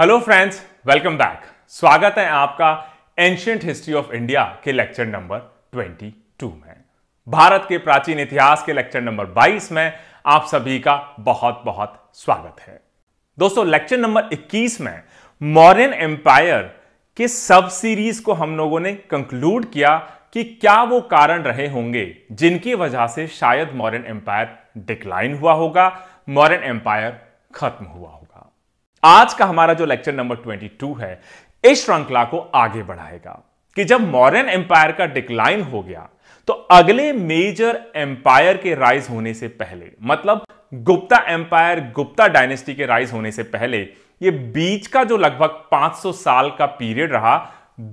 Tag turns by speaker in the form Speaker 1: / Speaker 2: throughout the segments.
Speaker 1: hello friends welcome back स्वागत है आपका एंशियंट हिस्ट्री ऑफ इंडिया के लेक्चर नंबर 22 में भारत के प्राचीन इतिहास के लेक्चर नंबर 22 में आप सभी का बहुत बहुत स्वागत है दोस्तों लेक्चर नंबर 21 में मॉरियन एम्पायर के सब सीरीज को हम लोगों ने कंक्लूड किया कि क्या वो कारण रहे होंगे जिनकी वजह से शायद मॉरियन एम्पायर डिक्लाइन हुआ होगा मॉरियन एम्पायर खत्म हुआ होगा आज का हमारा जो लेक्चर नंबर 22 है इस श्रृंखला को आगे बढ़ाएगा कि जब मॉडर्न एम्पायर का डिक्लाइन हो गया तो अगले मेजर एम्पायर के राइज होने से पहले मतलब गुप्ता एम्पायर गुप्ता डायनेस्टी के राइज होने से पहले ये बीच का जो लगभग 500 साल का पीरियड रहा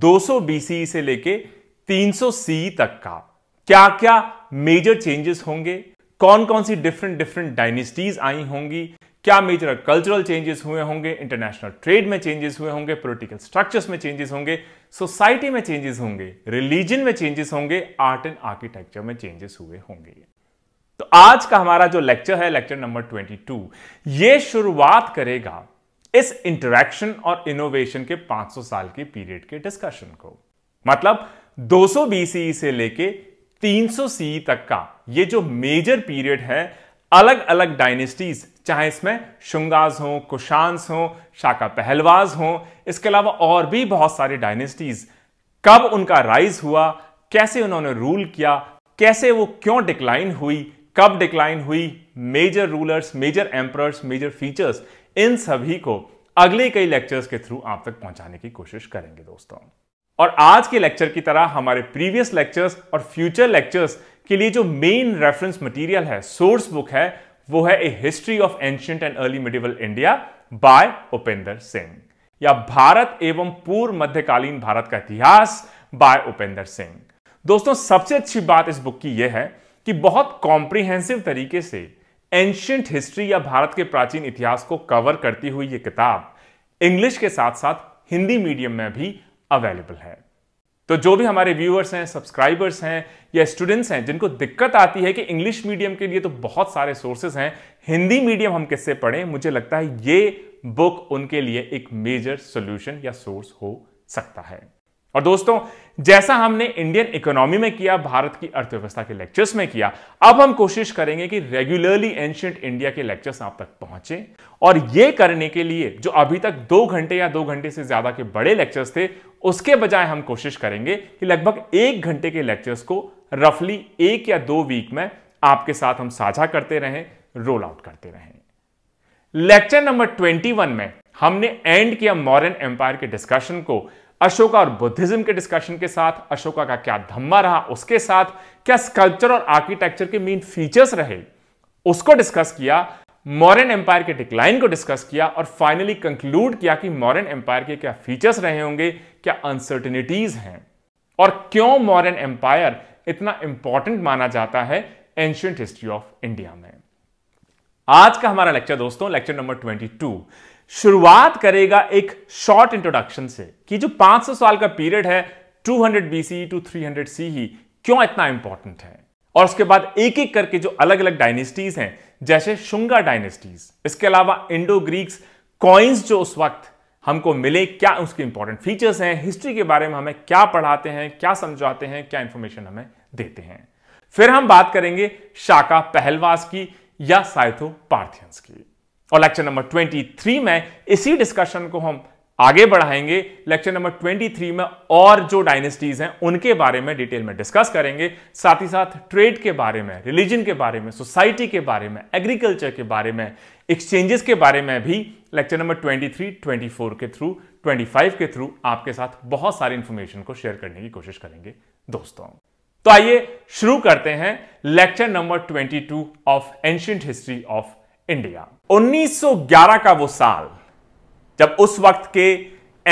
Speaker 1: 200 बीसी से लेके 300 सी तक का क्या क्या मेजर चेंजेस होंगे कौन कौन सी डिफरेंट डिफरेंट डायनेस्टीज आई होंगी क्या मेजर कल्चरल चेंजेस हुए होंगे इंटरनेशनल ट्रेड में चेंजेस हुए होंगे पॉलिटिकल स्ट्रक्चर्स में चेंजेस होंगे सोसाइटी में चेंजेस होंगे रिलीजन में चेंजेस होंगे आर्ट एंड आर्किटेक्चर में चेंजेस हुए होंगे तो आज का हमारा जो लेक्चर है लेक्चर नंबर 22 ये शुरुआत करेगा इस इंटरेक्शन और इनोवेशन के 500 साल के पीरियड के डिस्कशन को मतलब 200 सौ से लेके 300 सौ तक का ये जो मेजर पीरियड है अलग अलग डायनेस्टीज चाहे इसमें शुंगाज हों कुशांस हों शाका पहलवाज हों इसके अलावा और भी बहुत सारी डायनेस्टीज कब उनका राइज हुआ कैसे उन्होंने रूल किया कैसे वो क्यों डिक्लाइन हुई कब डिक्लाइन हुई major rulers major emperors major features इन सभी को अगले कई लेक्चर्स के थ्रू आप तक पहुंचाने की कोशिश करेंगे दोस्तों और आज के लेक्चर की तरह हमारे प्रीवियस लेक्चर्स और फ्यूचर लेक्चर्स के लिए जो मेन रेफरेंस मटेरियल है सोर्स बुक है वो है a history of ancient and early medieval India by Upinder Singh या भारत एवं पूर्व मध्यकालीन भारत का इतिहास बाय उपेंद्र सिंह दोस्तों सबसे अच्छी बात इस बुक की यह है कि बहुत कॉम्प्रिहेंसिव तरीके से एंशियंट हिस्ट्री या भारत के प्राचीन इतिहास को कवर करती हुई ये किताब इंग्लिश के साथ साथ हिंदी मीडियम में भी अवेलेबल है तो जो भी हमारे व्यूअर्स हैं सब्सक्राइबर्स हैं या स्टूडेंट्स हैं जिनको दिक्कत आती है कि इंग्लिश मीडियम के लिए तो बहुत सारे सोर्सेस हैं हिंदी मीडियम हम किससे पढ़ें मुझे लगता है ये बुक उनके लिए एक मेजर सोल्यूशन या सोर्स हो सकता है और दोस्तों जैसा हमने इंडियन इकोनॉमी में किया भारत की अर्थव्यवस्था के लेक्चर्स में किया अब हम कोशिश करेंगे कि रेगुलरली एंशियंट इंडिया के लेक्चर्स आप तक पहुंचे और ये करने के लिए जो अभी तक दो घंटे या दो घंटे से ज्यादा के बड़े लेक्चर्स थे उसके बजाय हम कोशिश करेंगे कि लगभग एक घंटे के लेक्चर्स को रफली एक या दो वीक में आपके साथ हम साझा करते रहें रोल आउट करते रहें लेक्चर नंबर 21 में हमने एंड किया मॉरन एम्पायर के डिस्कशन को अशोका और बुद्धिज्म के डिस्कशन के साथ अशोका का क्या धम्मा रहा उसके साथ क्या स्कल्पचर और आर्किटेक्चर के मेन फीचर्स रहे उसको डिस्कस किया मॉरन एम्पायर के डिक्लाइन को डिस्कस किया और फाइनली कंक्लूड किया कि मॉरन एम्पायर के क्या फीचर्स रहे होंगे क्या अनसर्टिनिटीज हैं और क्यों मॉरन एम्पायर इतना इंपॉर्टेंट माना जाता है एंशियंट हिस्ट्री ऑफ इंडिया में आज का हमारा लेक्चर दोस्तों लेक्चर नंबर 22 शुरुआत करेगा एक शॉर्ट इंट्रोडक्शन से कि जो 500 साल का पीरियड है 200 बीसी टू 300 सीई क्यों इतना इंपॉर्टेंट है और उसके बाद एक एक करके जो अलग अलग डायनेस्टीज हैं जैसे शुंगा डायनेस्टीज इसके अलावा इंडो ग्रीक्स कॉइन्स जो उस वक्त हमको मिले क्या उसके इंपॉर्टेंट फीचर्स हैं हिस्ट्री के बारे में हमें क्या पढ़ाते हैं क्या समझाते हैं क्या इंफॉर्मेशन हमें देते हैं फिर हम बात करेंगे शाका पहलवास की या साइथो पार्थियंस की और लेक्चर नंबर 23 में इसी डिस्कशन को हम आगे बढ़ाएंगे लेक्चर नंबर 23 में और जो डायनेस्टीज हैं उनके बारे में डिटेल में डिस्कस करेंगे साथ ही साथ ट्रेड के बारे में रिलीजन के बारे में सोसाइटी के बारे में एग्रीकल्चर के बारे में एक्सचेंजेस के बारे में भी लेक्चर नंबर 23, 24 के थ्रू 25 के थ्रू आपके साथ बहुत सारी इंफॉर्मेशन को शेयर करने की कोशिश करेंगे दोस्तों तो आइए शुरू करते हैं lecture number two of ancient history of India 1911 का वो साल जब उस वक्त के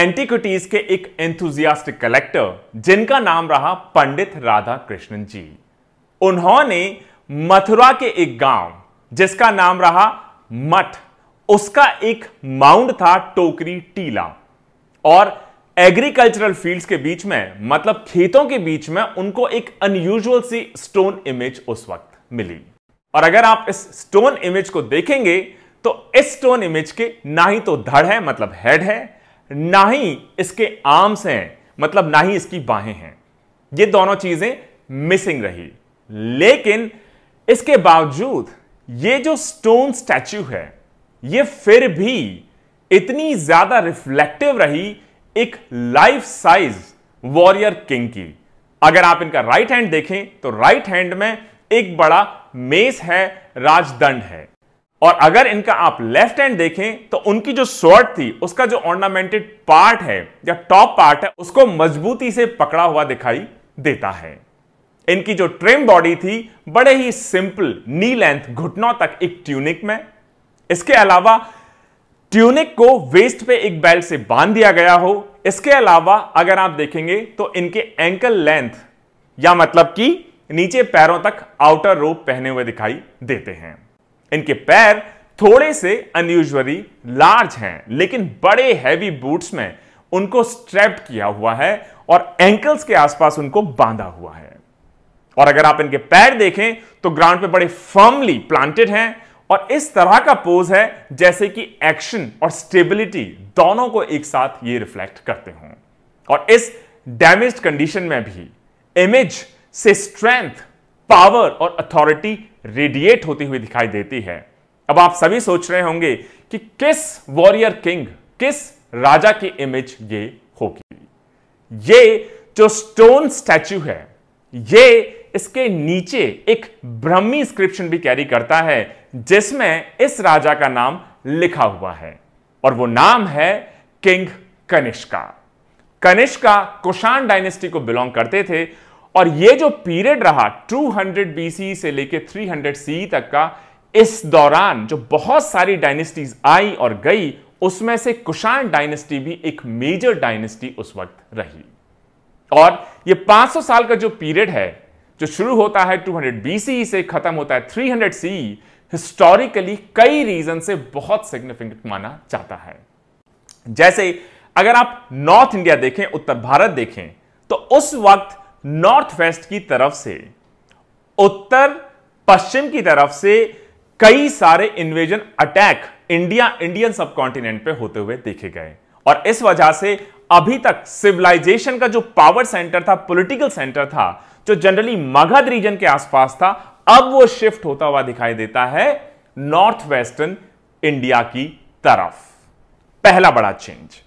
Speaker 1: एंटीक्विटीज के एक एंथुजियास्टिक कलेक्टर जिनका नाम रहा पंडित राधा कृष्णन जी उन्होंने मथुरा के एक गांव जिसका नाम रहा मठ उसका एक माउंड था टोकरी टीला और एग्रीकल्चरल फील्ड्स के बीच में मतलब खेतों के बीच में उनको एक अनयूजुअल सी स्टोन इमेज उस वक्त मिली और अगर आप इस स्टोन इमेज को देखेंगे तो इस स्टोन इमेज के ना ही तो धड़ है मतलब हेड है ना ही इसके आर्म्स हैं मतलब ना ही इसकी बाहें हैं ये दोनों चीजें मिसिंग रही लेकिन इसके बावजूद ये जो स्टोन स्टैच्यू है ये फिर भी इतनी ज्यादा रिफ्लेक्टिव रही एक लाइफ साइज वॉरियर किंग की अगर आप इनका राइट हैंड देखें तो राइट हैंड में एक बड़ा मेस है राजदंड है और अगर इनका आप लेफ्ट हैंड देखें तो उनकी जो शॉर्ट थी उसका जो ऑर्नामेंटेड पार्ट है या टॉप पार्ट है उसको मजबूती से पकड़ा हुआ दिखाई देता है इनकी जो ट्रिम बॉडी थी बड़े ही सिंपल नी लेंथ घुटनों तक एक ट्यूनिक में इसके अलावा ट्यूनिक को वेस्ट पे एक बेल्ट से बांध दिया गया हो इसके अलावा अगर आप देखेंगे तो इनके एंकल लेंथ या मतलब कि नीचे पैरों तक आउटर रोप पहने हुए दिखाई देते हैं इनके पैर थोड़े से अनयूजली लार्ज हैं लेकिन बड़े हैवी बूट्स में उनको स्ट्रेप किया हुआ है और एंकल्स के आसपास उनको बांधा हुआ है और अगर आप इनके पैर देखें तो ग्राउंड पे बड़े फर्मली प्लांटेड हैं और इस तरह का पोज है जैसे कि एक्शन और स्टेबिलिटी दोनों को एक साथ ये रिफ्लेक्ट करते हों और इस डैमेज कंडीशन में भी इमेज से स्ट्रेंथ पावर और अथॉरिटी रेडिएट होती हुई दिखाई देती है अब आप सभी सोच रहे होंगे कि किस वॉरियर किंग किस राजा की इमेज ये होगी ये जो स्टोन स्टैच्यू है ये इसके नीचे एक ब्रह्मी स्क्रिप्शन भी कैरी करता है जिसमें इस राजा का नाम लिखा हुआ है और वो नाम है किंग कनिष्का कनिष्का कुशाण डायनेस्टी को बिलोंग करते थे और ये जो पीरियड रहा 200 बीसी से थ्री 300 सी तक का इस दौरान जो बहुत सारी डायनेस्टीज आई और गई उसमें से कुशाण डायनेस्टी भी एक मेजर डायनेस्टी उस वक्त रही और ये 500 साल का जो पीरियड है जो शुरू होता है 200 बीसी से खत्म होता है 300 सी हिस्टोरिकली कई रीजन से बहुत सिग्निफिकेंट माना जाता है जैसे अगर आप नॉर्थ इंडिया देखें उत्तर भारत देखें तो उस वक्त नॉर्थ वेस्ट की तरफ से उत्तर पश्चिम की तरफ से कई सारे invasion attack India Indian subcontinent पे होते हुए देखे गए और इस वजह से अभी तक सिविलाइजेशन का जो पावर सेंटर था पॉलिटिकल सेंटर था जो जनरली मगध रीजन के आसपास था अब वो शिफ्ट होता हुआ दिखाई देता है नॉर्थ वेस्टर्न इंडिया की तरफ पहला बड़ा चेंज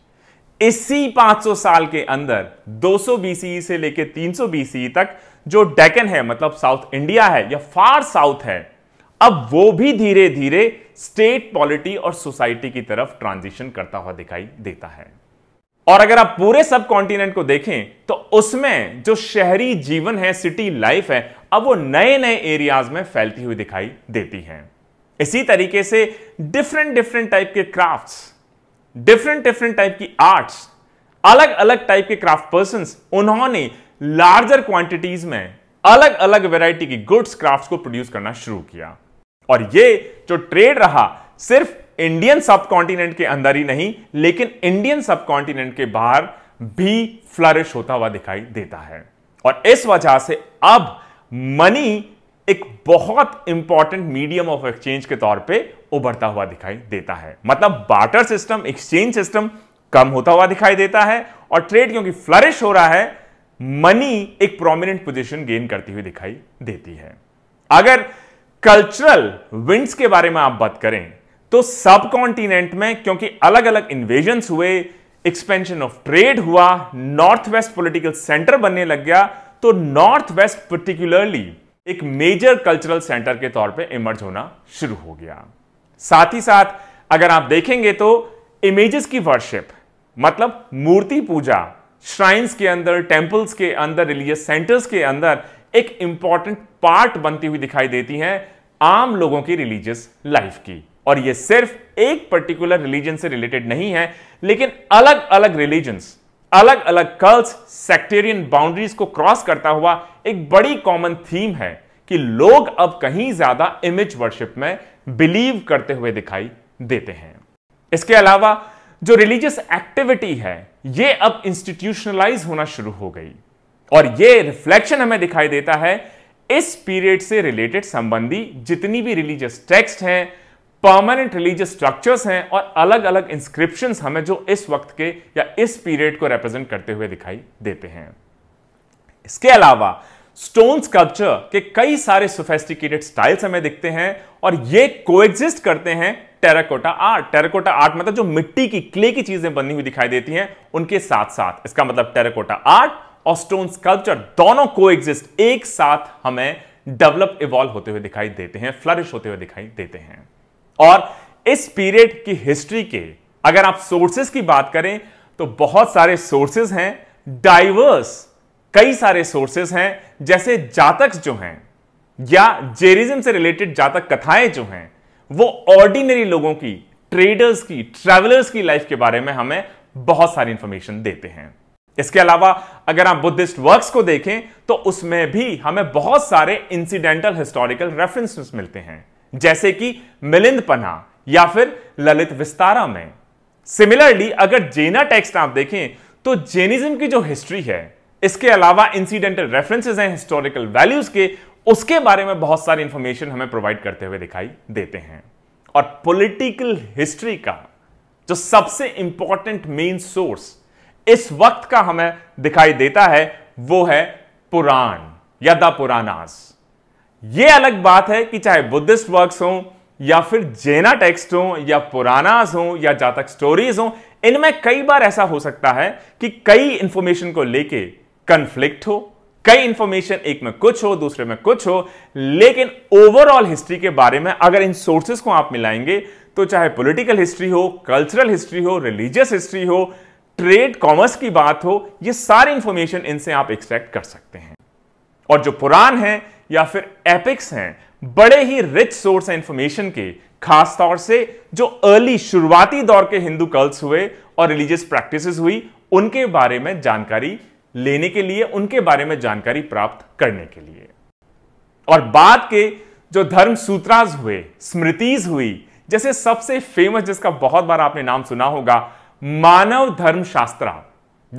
Speaker 1: इसी 500 साल के अंदर 200 बीसी e से लेकर 300 बीसी तक जो डेकन है मतलब साउथ इंडिया है या फार साउथ है अब वो भी धीरे धीरे स्टेट पॉलिटी और सोसाइटी की तरफ ट्रांजिशन करता हुआ दिखाई देता है और अगर आप पूरे सब कॉन्टिनेंट को देखें तो उसमें जो शहरी जीवन है सिटी लाइफ है अब वो नए नए एरियाज में फैलती हुई दिखाई देती है इसी तरीके से डिफरेंट डिफरेंट टाइप के क्राफ्ट्स डिफरेंट डिफरेंट टाइप की आर्ट्स अलग अलग टाइप के क्राफ्ट पर्सन उन्होंने लार्जर क्वांटिटीज में अलग अलग वेराइटी की गुड्स क्राफ्ट को प्रोड्यूस करना शुरू किया और ये जो ट्रेड रहा सिर्फ इंडियन सब कॉन्टिनेंट के अंदर ही नहीं लेकिन इंडियन सब कॉन्टिनेंट के बाहर भी फ्लरिश होता हुआ दिखाई देता है और इस वजह से अब मनी एक बहुत इंपॉर्टेंट मीडियम ऑफ एक्सचेंज के तौर पे उभरता हुआ दिखाई देता है मतलब बार्टर सिस्टम एक्सचेंज सिस्टम कम होता हुआ दिखाई देता है और ट्रेड क्योंकि फ्लरिश हो रहा है मनी एक प्रोमिनेंट पोजीशन गेन करती हुई दिखाई देती है अगर कल्चरल विंड्स के बारे में आप बात करें तो सब कॉन्टिनेंट में क्योंकि अलग अलग इन्वेजन हुए एक्सपेंशन ऑफ ट्रेड हुआ नॉर्थ वेस्ट पॉलिटिकल सेंटर बनने लग गया तो नॉर्थ वेस्ट पर्टिकुलरली एक मेजर कल्चरल सेंटर के तौर पे इमर्ज होना शुरू हो गया साथ ही साथ अगर आप देखेंगे तो इमेजेस की वर्शिप मतलब मूर्ति पूजा श्राइन्स के अंदर टेम्पल्स के अंदर रिलीजियस सेंटर्स के अंदर एक इंपॉर्टेंट पार्ट बनती हुई दिखाई देती है आम लोगों की रिलीजियस लाइफ की और यह सिर्फ एक पर्टिकुलर रिलीजन से रिलेटेड नहीं है लेकिन अलग अलग रिलीजन्स अलग अलग कल्स सेक्टेरियन बाउंड्रीज को क्रॉस करता हुआ एक बड़ी कॉमन थीम है कि लोग अब कहीं ज्यादा इमेज वर्शिप में बिलीव करते हुए दिखाई देते हैं इसके अलावा जो रिलीजियस एक्टिविटी है ये अब इंस्टीट्यूशनलाइज होना शुरू हो गई और ये रिफ्लेक्शन हमें दिखाई देता है इस पीरियड से रिलेटेड संबंधी जितनी भी रिलीजियस टेक्स्ट हैं परमानेंट रिलीजियस स्ट्रक्चर्स हैं और अलग अलग इंस्क्रिप्शंस हमें जो इस वक्त के या इस पीरियड को रिप्रेजेंट करते हुए दिखाई देते हैं इसके अलावा स्टोन स्कल्पचर के कई सारे सोफेस्टिकेटेड स्टाइल्स हमें दिखते हैं और ये कोएग्जिस्ट करते हैं टेराकोटा आर्ट टेराकोटा आर्ट मतलब जो मिट्टी की क्ले की चीजें बनी हुई दिखाई देती हैं उनके साथ साथ इसका मतलब टेराकोटा आर्ट और स्टोन स्कल्पचर दोनों को एक साथ हमें डेवलप इवॉल्व होते हुए दिखाई देते हैं फ्लरिश होते हुए दिखाई देते हैं और इस पीरियड की हिस्ट्री के अगर आप सोर्सेस की बात करें तो बहुत सारे सोर्सेज हैं डाइवर्स कई सारे सोर्सेज हैं जैसे जातक जो हैं या जेरिज्म से रिलेटेड जातक कथाएं जो हैं वो ऑर्डिनरी लोगों की ट्रेडर्स की ट्रेवलर्स की लाइफ के बारे में हमें बहुत सारी इंफॉर्मेशन देते हैं इसके अलावा अगर आप बुद्धिस्ट वर्क्स को देखें तो उसमें भी हमें बहुत सारे इंसिडेंटल हिस्टोरिकल रेफरेंसेस मिलते हैं जैसे कि मिलिंद पन्हा या फिर ललित विस्तारा में सिमिलरली अगर जेना टेक्स्ट आप देखें तो जेनिज्म की जो हिस्ट्री है इसके अलावा इंसिडेंटल रेफरेंसेज हैं हिस्टोरिकल वैल्यूज के उसके बारे में बहुत सारी इंफॉर्मेशन हमें प्रोवाइड करते हुए दिखाई देते हैं और पॉलिटिकल हिस्ट्री का जो सबसे इंपॉर्टेंट मेन सोर्स इस वक्त का हमें दिखाई देता है वो है पुराण या द पुरानास यह अलग बात है कि चाहे बुद्धिस्ट वर्क्स हो या फिर जेना टेक्स्ट हो या पुराना हो या जातक स्टोरीज हो इनमें कई बार ऐसा हो सकता है कि कई इंफॉर्मेशन को लेके कंफ्लिक्ट हो कई इंफॉर्मेशन एक में कुछ हो दूसरे में कुछ हो लेकिन ओवरऑल हिस्ट्री के बारे में अगर इन सोर्सेज को आप मिलाएंगे तो चाहे पॉलिटिकल हिस्ट्री हो कल्चरल हिस्ट्री हो रिलीजियस हिस्ट्री हो ट्रेड कॉमर्स की बात हो ये सारी इंफॉर्मेशन इनसे आप एक्सट्रैक्ट कर सकते हैं और जो पुरान है या फिर एपिक्स हैं बड़े ही रिच सोर्स हैं इंफॉर्मेशन के खास तौर से जो अर्ली शुरुआती दौर के हिंदू कल्ट्स हुए और रिलीजियस प्रैक्टिसेस हुई उनके बारे में जानकारी लेने के लिए उनके बारे में जानकारी प्राप्त करने के लिए और बाद के जो धर्म सूत्राज हुए स्मृतिज हुई जैसे सबसे फेमस जिसका बहुत बार आपने नाम सुना होगा मानव धर्म शास्त्रा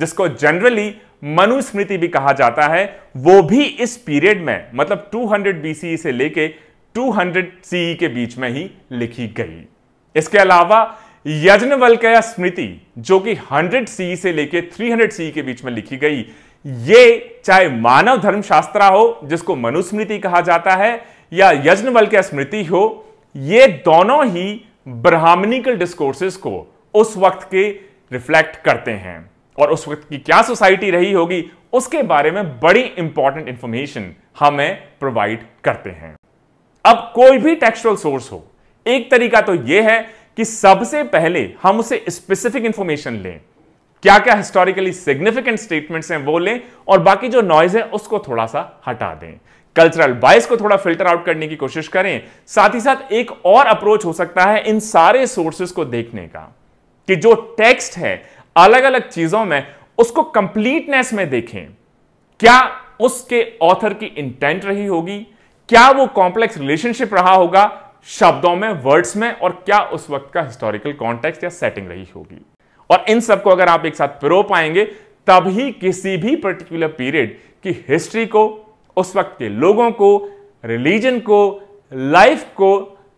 Speaker 1: जिसको जनरली मनुस्मृति भी कहा जाता है वो भी इस पीरियड में मतलब 200 बीसीई e से लेके 200 सीई e के बीच में ही लिखी गई इसके अलावा यज्ञवल्कया स्मृति जो कि 100 सीई e से लेके 300 सीई के बीच में लिखी गई ये चाहे मानव धर्मशास्त्रा हो जिसको मनुस्मृति कहा जाता है या यज्ञवल्क्य स्मृति हो ये दोनों ही ब्राह्मणिकल डिस्कोर्सेस को उस वक्त के रिफ्लेक्ट करते हैं और उस वक्त की क्या सोसाइटी रही होगी उसके बारे में बड़ी इंपॉर्टेंट इंफॉर्मेशन हमें प्रोवाइड करते हैं अब कोई भी टेक्सुअल सोर्स हो एक तरीका तो यह है कि सबसे पहले हम उसे स्पेसिफिक इंफॉर्मेशन लें क्या क्या हिस्टोरिकली सिग्निफिकेंट स्टेटमेंट्स हैं वो लें और बाकी जो नॉइज है उसको थोड़ा सा हटा दें कल्चरल बाइस को थोड़ा फिल्टर आउट करने की कोशिश करें साथ ही साथ एक और अप्रोच हो सकता है इन सारे सोर्सेस को देखने का कि जो टेक्स्ट है अलग अलग चीजों में उसको कंप्लीटनेस में देखें क्या उसके ऑथर की इंटेंट रही होगी क्या वो कॉम्प्लेक्स रिलेशनशिप रहा होगा शब्दों में वर्ड्स में और क्या उस वक्त का हिस्टोरिकल कॉन्टेक्स्ट या सेटिंग रही होगी और इन सबको अगर आप एक साथ प्रो पाएंगे तभी किसी भी पर्टिकुलर पीरियड की हिस्ट्री को उस वक्त के लोगों को रिलीजन को लाइफ को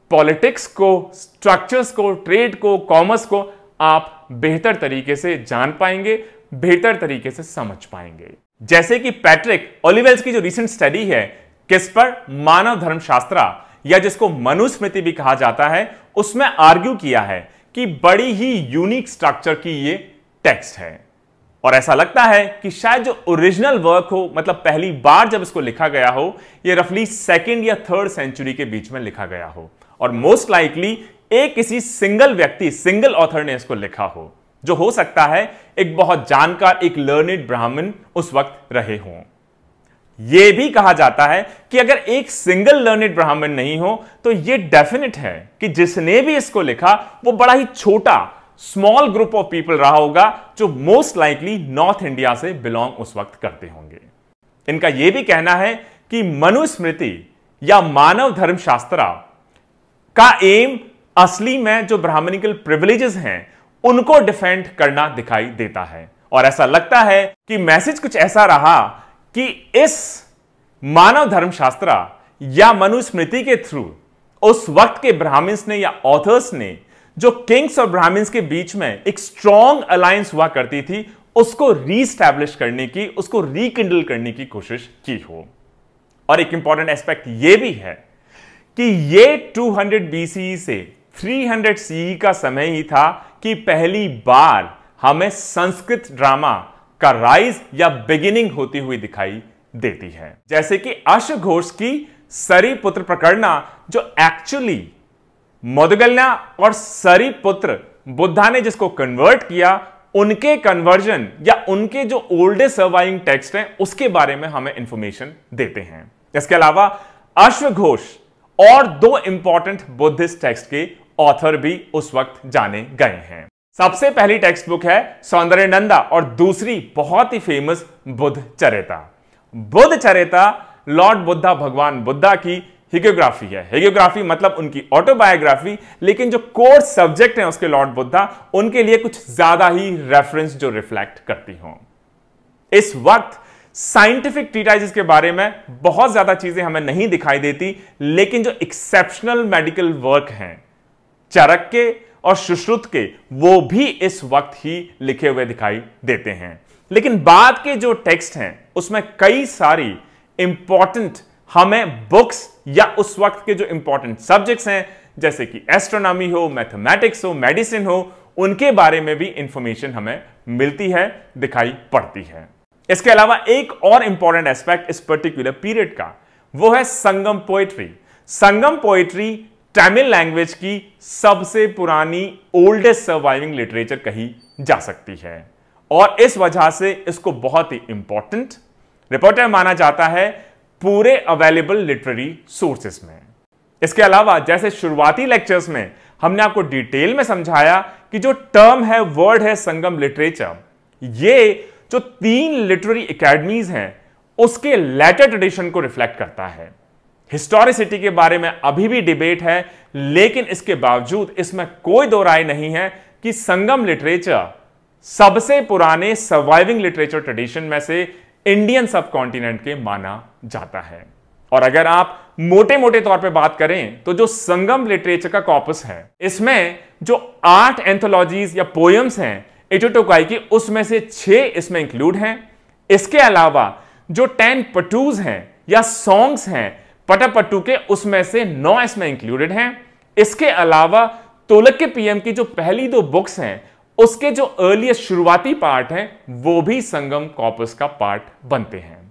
Speaker 1: पॉलिटिक्स को स्ट्रक्चर्स को ट्रेड को कॉमर्स को आप बेहतर तरीके से जान पाएंगे बेहतर तरीके से समझ पाएंगे जैसे कि पैट्रिक ओलिवेल्स की जो रिसेंट स्टडी है किस पर मानव धर्मशास्त्रा या जिसको मनुस्मृति भी कहा जाता है उसमें आर्ग्यू किया है कि बड़ी ही यूनिक स्ट्रक्चर की ये टेक्स्ट है और ऐसा लगता है कि शायद जो ओरिजिनल वर्क हो मतलब पहली बार जब इसको लिखा गया हो ये रफली सेकेंड या थर्ड सेंचुरी के बीच में लिखा गया हो और मोस्ट लाइकली एक किसी सिंगल व्यक्ति सिंगल ऑथर ने इसको लिखा हो जो हो सकता है एक बहुत जानकार एक लर्निड ब्राह्मण उस वक्त रहे हों यह भी कहा जाता है कि अगर एक सिंगल लर्निड ब्राह्मण नहीं हो तो यह डेफिनेट है कि जिसने भी इसको लिखा वो बड़ा ही छोटा स्मॉल ग्रुप ऑफ पीपल रहा होगा जो मोस्ट लाइकली नॉर्थ इंडिया से बिलोंग उस वक्त करते होंगे इनका यह भी कहना है कि मनुस्मृति या मानव धर्मशास्त्रा का एम असली में जो ब्राह्मणिकल प्रिविलेजेस हैं उनको डिफेंड करना दिखाई देता है और ऐसा लगता है कि मैसेज कुछ ऐसा रहा कि इस मानव धर्मशास्त्र या मनुस्मृति के थ्रू उस वक्त के ब्राह्मण्स ने या ऑथर्स ने जो किंग्स और ब्राह्मण्स के बीच में एक स्ट्रॉन्ग अलायंस हुआ करती थी उसको रीस्टैब्लिश करने की उसको रिकिंडल करने की कोशिश की हो और एक इंपॉर्टेंट एस्पेक्ट यह भी है कि ये 200 बीसी e से 300 सी का समय ही था कि पहली बार हमें संस्कृत ड्रामा का राइज या बिगिनिंग होती हुई दिखाई देती है जैसे कि अश घोष की सरी पुत्र प्रकरणा जो एक्चुअली मधुगल्या और सरी पुत्र बुद्धा ने जिसको कन्वर्ट किया उनके कन्वर्जन या उनके जो ओल्डेस्ट सर्वाइविंग टेक्स्ट हैं उसके बारे में हमें इंफॉर्मेशन देते हैं इसके अलावा अश्वघोष और दो इंपॉर्टेंट बुद्धिस्ट टेक्स्ट के ऑथर भी उस वक्त जाने गए हैं सबसे पहली टेक्स्ट बुक है सौंदर्य नंदा और दूसरी बहुत ही फेमस बुद्ध चरिता बुद्ध चरिता लॉर्ड बुद्धा भगवान बुद्धा की हिग्योग्राफी है हिग्योग्राफी मतलब उनकी ऑटोबायोग्राफी लेकिन जो कोर सब्जेक्ट है उसके लॉर्ड बुद्धा उनके लिए कुछ ज्यादा ही रेफरेंस जो रिफ्लेक्ट करती हो इस वक्त साइंटिफिक टीटाइजिस के बारे में बहुत ज्यादा चीजें हमें नहीं दिखाई देती लेकिन जो एक्सेप्शनल मेडिकल वर्क हैं चरक के और सुश्रुत के वो भी इस वक्त ही लिखे हुए दिखाई देते हैं लेकिन बाद के जो टेक्स्ट हैं उसमें कई सारी इंपॉर्टेंट हमें बुक्स या उस वक्त के जो इंपॉर्टेंट सब्जेक्ट्स हैं जैसे कि एस्ट्रोनॉमी हो मैथमेटिक्स हो मेडिसिन हो उनके बारे में भी इंफॉर्मेशन हमें मिलती है दिखाई पड़ती है इसके अलावा एक और इंपॉर्टेंट एस्पेक्ट इस पर्टिकुलर पीरियड का वो है Sangam poetry Sangam poetry Tamil language की सबसे पुरानी ओल्डेस्ट सर्वाइविंग लिटरेचर कही जा सकती है और इस वजह से इसको बहुत ही इंपॉर्टेंट रिपोर्टर माना जाता है पूरे अवेलेबल लिटरेरी सोर्सेस में इसके अलावा जैसे शुरुआती लेक्चर्स में हमने आपको डिटेल में समझाया कि जो टर्म है वर्ड है संगम लिटरेचर ये जो तीन लिटरेरी एकेडमीज हैं उसके लेटर ट्रेडिशन को रिफ्लेक्ट करता है हिस्टोरिसिटी के बारे में अभी भी डिबेट है लेकिन इसके बावजूद इसमें कोई दो राय नहीं है कि संगम लिटरेचर सबसे पुराने सर्वाइविंग लिटरेचर ट्रेडिशन में से इंडियन सब कॉन्टिनेंट के माना जाता है और अगर आप मोटे मोटे तौर पे बात करें तो जो संगम लिटरेचर का कॉपस है इसमें जो आठ एंथोलॉजीज या पोयम्स हैं इटोटोकाई की उसमें से छह इसमें इंक्लूड हैं इसके अलावा जो टेन पटूज हैं या सॉन्ग्स हैं पटापट्टू के उसमें से नौ इसमें इंक्लूडेड हैं इसके अलावा तोलक के पीएम की जो पहली दो बुक्स हैं उसके जो अर्लीस्ट शुरुआती पार्ट हैं वो भी संगम कॉपस का पार्ट बनते हैं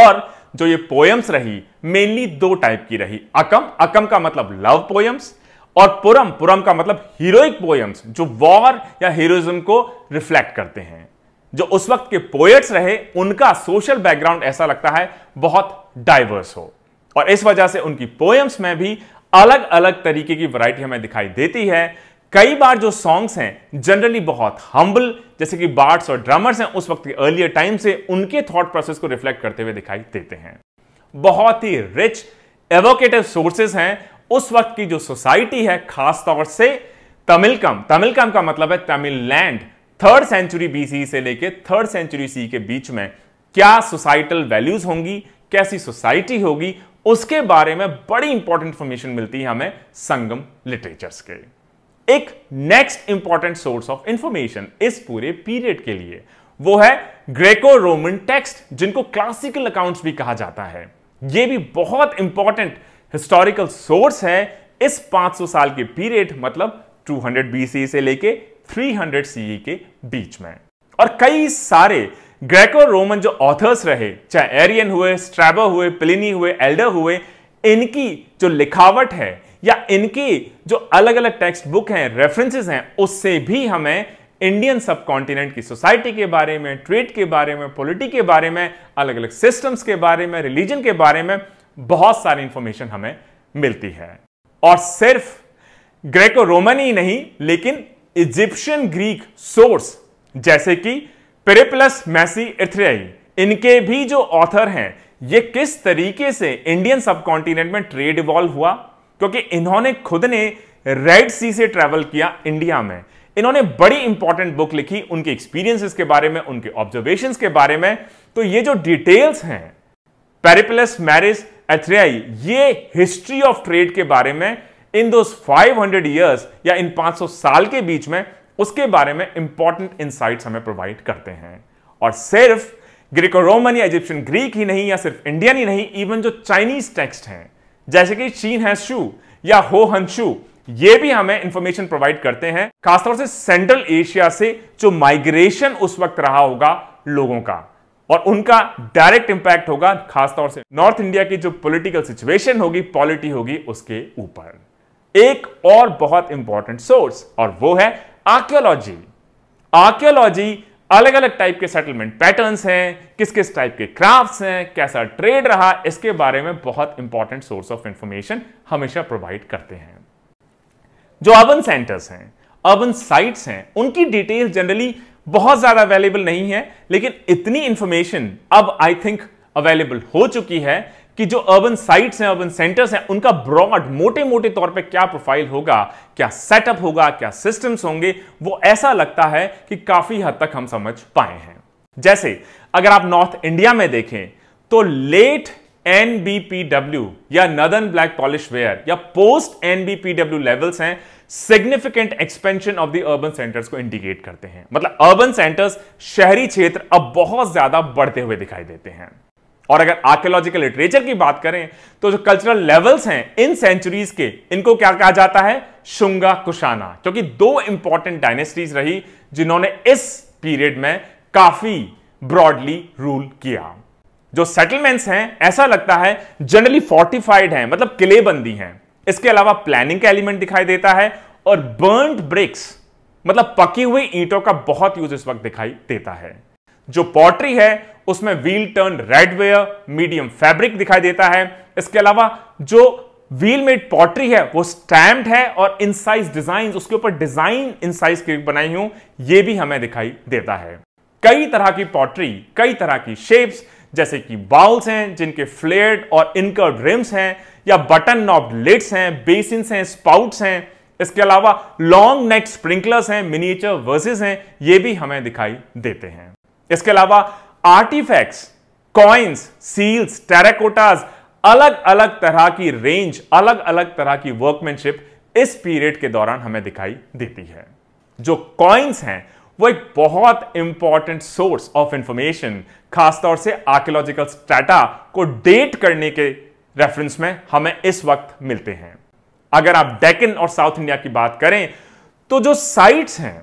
Speaker 1: और जो ये पोएम्स रही मेनली दो टाइप की रही अकम अकम का मतलब लव पोएम्स और पुरम पुरम का मतलब हीरोइक पोएम्स जो वॉर या हीरोइज्म को रिफ्लेक्ट करते हैं जो उस वक्त के पोएट्स रहे उनका सोशल बैकग्राउंड ऐसा लगता है बहुत डाइवर्स हो और इस वजह से उनकी पोएम्स में भी अलग अलग तरीके की वैरायटी हमें दिखाई देती है कई बार जो सॉन्ग्स हैं जनरली बहुत हम्बल जैसे कि बार्ड्स और ड्रमर्स हैं उस वक्त के अर्लियर टाइम से उनके थॉट प्रोसेस को रिफ्लेक्ट करते हुए दिखाई देते हैं बहुत ही रिच एवोकेटिव सोर्सेज हैं उस वक्त की जो सोसाइटी है खास तौर से तमिलकम तमिलकम का मतलब है Tamil land third century BC से लेकर थर्ड सेंचुरी सी के बीच में क्या सोसाइटल वैल्यूज होंगी कैसी सोसाइटी होगी उसके बारे में बड़ी इंपॉर्टेंट इंफॉर्मेशन मिलती है हमें संगम लिटरेचर्स के एक next important source of information इस पूरे पीरियड के लिए वो है ग्रेको रोमन टेक्स्ट जिनको क्लासिकल अकाउंट्स भी कहा जाता है ये भी बहुत इंपॉर्टेंट हिस्टोरिकल सोर्स है इस 500 साल के पीरियड मतलब 200 बीसी से लेके 300 सीई e के बीच में और कई सारे ग्रेको रोमन जो ऑथर्स रहे चाहे एरियन हुए स्ट्रैबो हुए प्लिनी हुए एल्डर हुए इनकी जो लिखावट है या इनकी जो अलग अलग टेक्स्ट बुक हैं रेफरेंसेस हैं उससे भी हमें इंडियन सब कॉन्टिनेंट की सोसाइटी के बारे में ट्रेड के बारे में पॉलिटी के बारे में अलग अलग सिस्टम्स के बारे में रिलीजन के बारे में बहुत सारी इंफॉर्मेशन हमें मिलती है और सिर्फ ग्रेको रोमन ही नहीं लेकिन इजिप्शियन ग्रीक सोर्स जैसे कि पेरेप्लस मैसी इथ्रियाई इनके भी जो ऑथर हैं ये किस तरीके से इंडियन सब कॉन्टिनेंट में ट्रेड इवॉल्व हुआ क्योंकि इन्होंने खुद ने रेड सी से ट्रेवल किया इंडिया में इन्होंने बड़ी इंपॉर्टेंट बुक लिखी उनके एक्सपीरियंसेस के बारे में उनके ऑब्जर्वेशन के बारे में तो ये जो डिटेल्स हैं पेरेप्लस मैरिज एथ्रियाई ये हिस्ट्री ऑफ ट्रेड के बारे में इन दो 500 ईयर्स या इन 500 साल के बीच में उसके बारे में इंपॉर्टेंट इंसाइट हमें प्रोवाइड करते हैं और सिर्फ ग्रीको रोमन या इजिप्शियन ग्रीक ही नहीं या सिर्फ इंडियन ही नहीं इवन जो चाइनीज टेक्स्ट हैं जैसे कि चीन है शू या हो हंशू ये भी हमें इंफॉर्मेशन प्रोवाइड करते हैं खासतौर से सेंट्रल एशिया से जो माइग्रेशन उस वक्त रहा होगा लोगों का और उनका डायरेक्ट इंपैक्ट होगा खासतौर से नॉर्थ इंडिया की जो पॉलिटिकल सिचुएशन होगी पॉलिटी होगी उसके ऊपर एक और बहुत इंपॉर्टेंट सोर्स और वो है आर्क्योलॉजी आर्क्योलॉजी अलग अलग टाइप के सेटलमेंट पैटर्न्स हैं किस किस टाइप के क्राफ्ट्स हैं कैसा ट्रेड रहा इसके बारे में बहुत इंपॉर्टेंट सोर्स ऑफ इंफॉर्मेशन हमेशा प्रोवाइड करते हैं जो अर्बन सेंटर्स हैं अर्बन साइट्स हैं उनकी डिटेल जनरली बहुत ज्यादा अवेलेबल नहीं है लेकिन इतनी इंफॉर्मेशन अब आई थिंक अवेलेबल हो चुकी है कि जो अर्बन साइट्स हैं अर्बन सेंटर्स हैं उनका ब्रॉड मोटे मोटे तौर पे क्या प्रोफाइल होगा क्या सेटअप होगा क्या सिस्टम्स होंगे वो ऐसा लगता है कि काफी हद तक हम समझ पाए हैं जैसे अगर आप नॉर्थ इंडिया में देखें तो लेट एनबीपीडब्ल्यू या नदन ब्लैक पॉलिश वेयर या पोस्ट एनबीपीडब्ल्यू लेवल्स हैं significant expansion of the urban centres को इंडिकेट करते हैं मतलब अर्बन सेंटर्स शहरी क्षेत्र अब बहुत ज्यादा बढ़ते हुए दिखाई देते हैं और अगर आर्कियोलॉजिकल लिटरेचर की बात करें तो जो कल्चरल लेवल्स हैं इन सेंचुरीज के इनको क्या कहा जाता है शुंगा कुशाना क्योंकि दो इंपॉर्टेंट डायनेस्टीज रही जिन्होंने इस पीरियड में काफी ब्रॉडली रूल किया जो सेटलमेंट्स हैं ऐसा लगता है जनरली फोर्टिफाइड हैं मतलब किलेबंदी हैं इसके अलावा प्लानिंग का एलिमेंट दिखाई देता है और बर्न ब्रिक्स मतलब पकी हुई ईंटों का बहुत यूज इस वक्त दिखाई देता है जो पॉटरी है उसमें wheel turn red ware medium fabric दिखाई देता है इसके अलावा जो व्हील मेड पॉटरी है वो स्टैम्प्ड है और इनसाइज डिजाइन उसके ऊपर डिजाइन इनसाइज की बनाई हूं ये भी हमें दिखाई देता है कई तरह की पॉटरी कई तरह की शेप्स जैसे कि बाउल्स हैं जिनके फ्लेयर्ड और इनकर्ड रिम्स हैं या बटन नॉब लिड्स हैं बेसिन हैं स्पाउट्स हैं इसके अलावा लॉन्ग नेक स्प्रिंकलर्स हैं मिनिएचर वर्सेस हैं ये भी हमें दिखाई देते हैं इसके अलावा आर्टिफैक्ट्स कॉइन्स सील्स टेराकोटाज अलग अलग तरह की रेंज अलग अलग तरह की वर्कमैनशिप इस पीरियड के दौरान हमें दिखाई देती है जो कॉइन्स हैं वो एक बहुत इंपॉर्टेंट सोर्स ऑफ इंफॉर्मेशन खासतौर से आर्कियोलॉजिकल स्टाटा को डेट करने के रेफरेंस में हमें इस वक्त मिलते हैं अगर आप डेकन और साउथ इंडिया की बात करें तो जो साइट्स हैं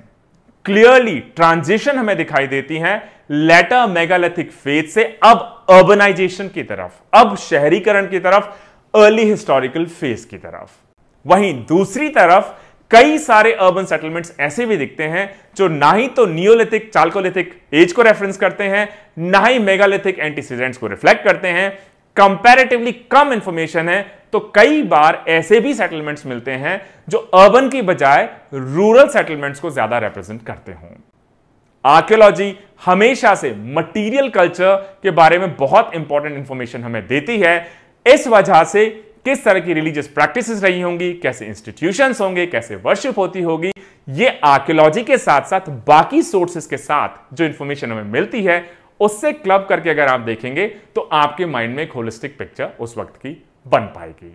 Speaker 1: क्लियरली ट्रांजिशन हमें दिखाई देती हैं लेटर मेगालिथिक फेज से अब अर्बनाइजेशन की तरफ अब शहरीकरण की तरफ अर्ली हिस्टोरिकल फेज की तरफ वहीं दूसरी तरफ कई सारे अर्बन सेटलमेंट्स ऐसे भी दिखते हैं जो ना ही तो नियोलिथिक चालकोलिथिक एज को रेफरेंस करते हैं ना ही मेगालिथिक एंटीसीडेंट्स को रिफ्लेक्ट करते हैं कंपैरेटिवली कम इंफॉर्मेशन है तो कई बार ऐसे भी सेटलमेंट्स मिलते हैं जो अर्बन की बजाय रूरल सेटलमेंट्स को ज्यादा रिप्रेजेंट करते हों आर्कियोलॉजी हमेशा से मटेरियल कल्चर के बारे में बहुत इंपॉर्टेंट इंफॉर्मेशन हमें देती है इस वजह से किस तरह की रिलीजियस प्रैक्टिसेस रही होंगी कैसे इंस्टीट्यूशन होंगे कैसे वर्शिप होती होगी ये आर्कियोलॉजी के साथ साथ बाकी सोर्सेस के साथ जो इंफॉर्मेशन हमें मिलती है उससे क्लब करके अगर आप देखेंगे तो आपके माइंड में एक होलिस्टिक पिक्चर उस वक्त की बन पाएगी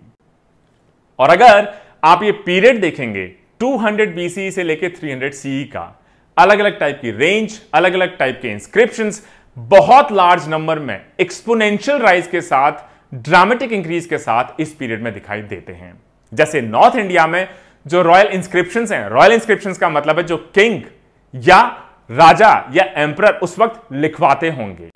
Speaker 1: और अगर आप ये पीरियड देखेंगे 200 बीसी से लेकर 300 सीई का अलग अलग टाइप की रेंज अलग अलग टाइप के इंस्क्रिप्शन बहुत लार्ज नंबर में एक्सपोनेंशियल राइज के साथ ड्रामेटिक इंक्रीज के साथ इस पीरियड में दिखाई देते हैं जैसे नॉर्थ इंडिया में जो रॉयल इंस्क्रिप्शन हैं रॉयल इंस्क्रिप्शन का मतलब है जो किंग या राजा या एम्पर उस वक्त लिखवाते होंगे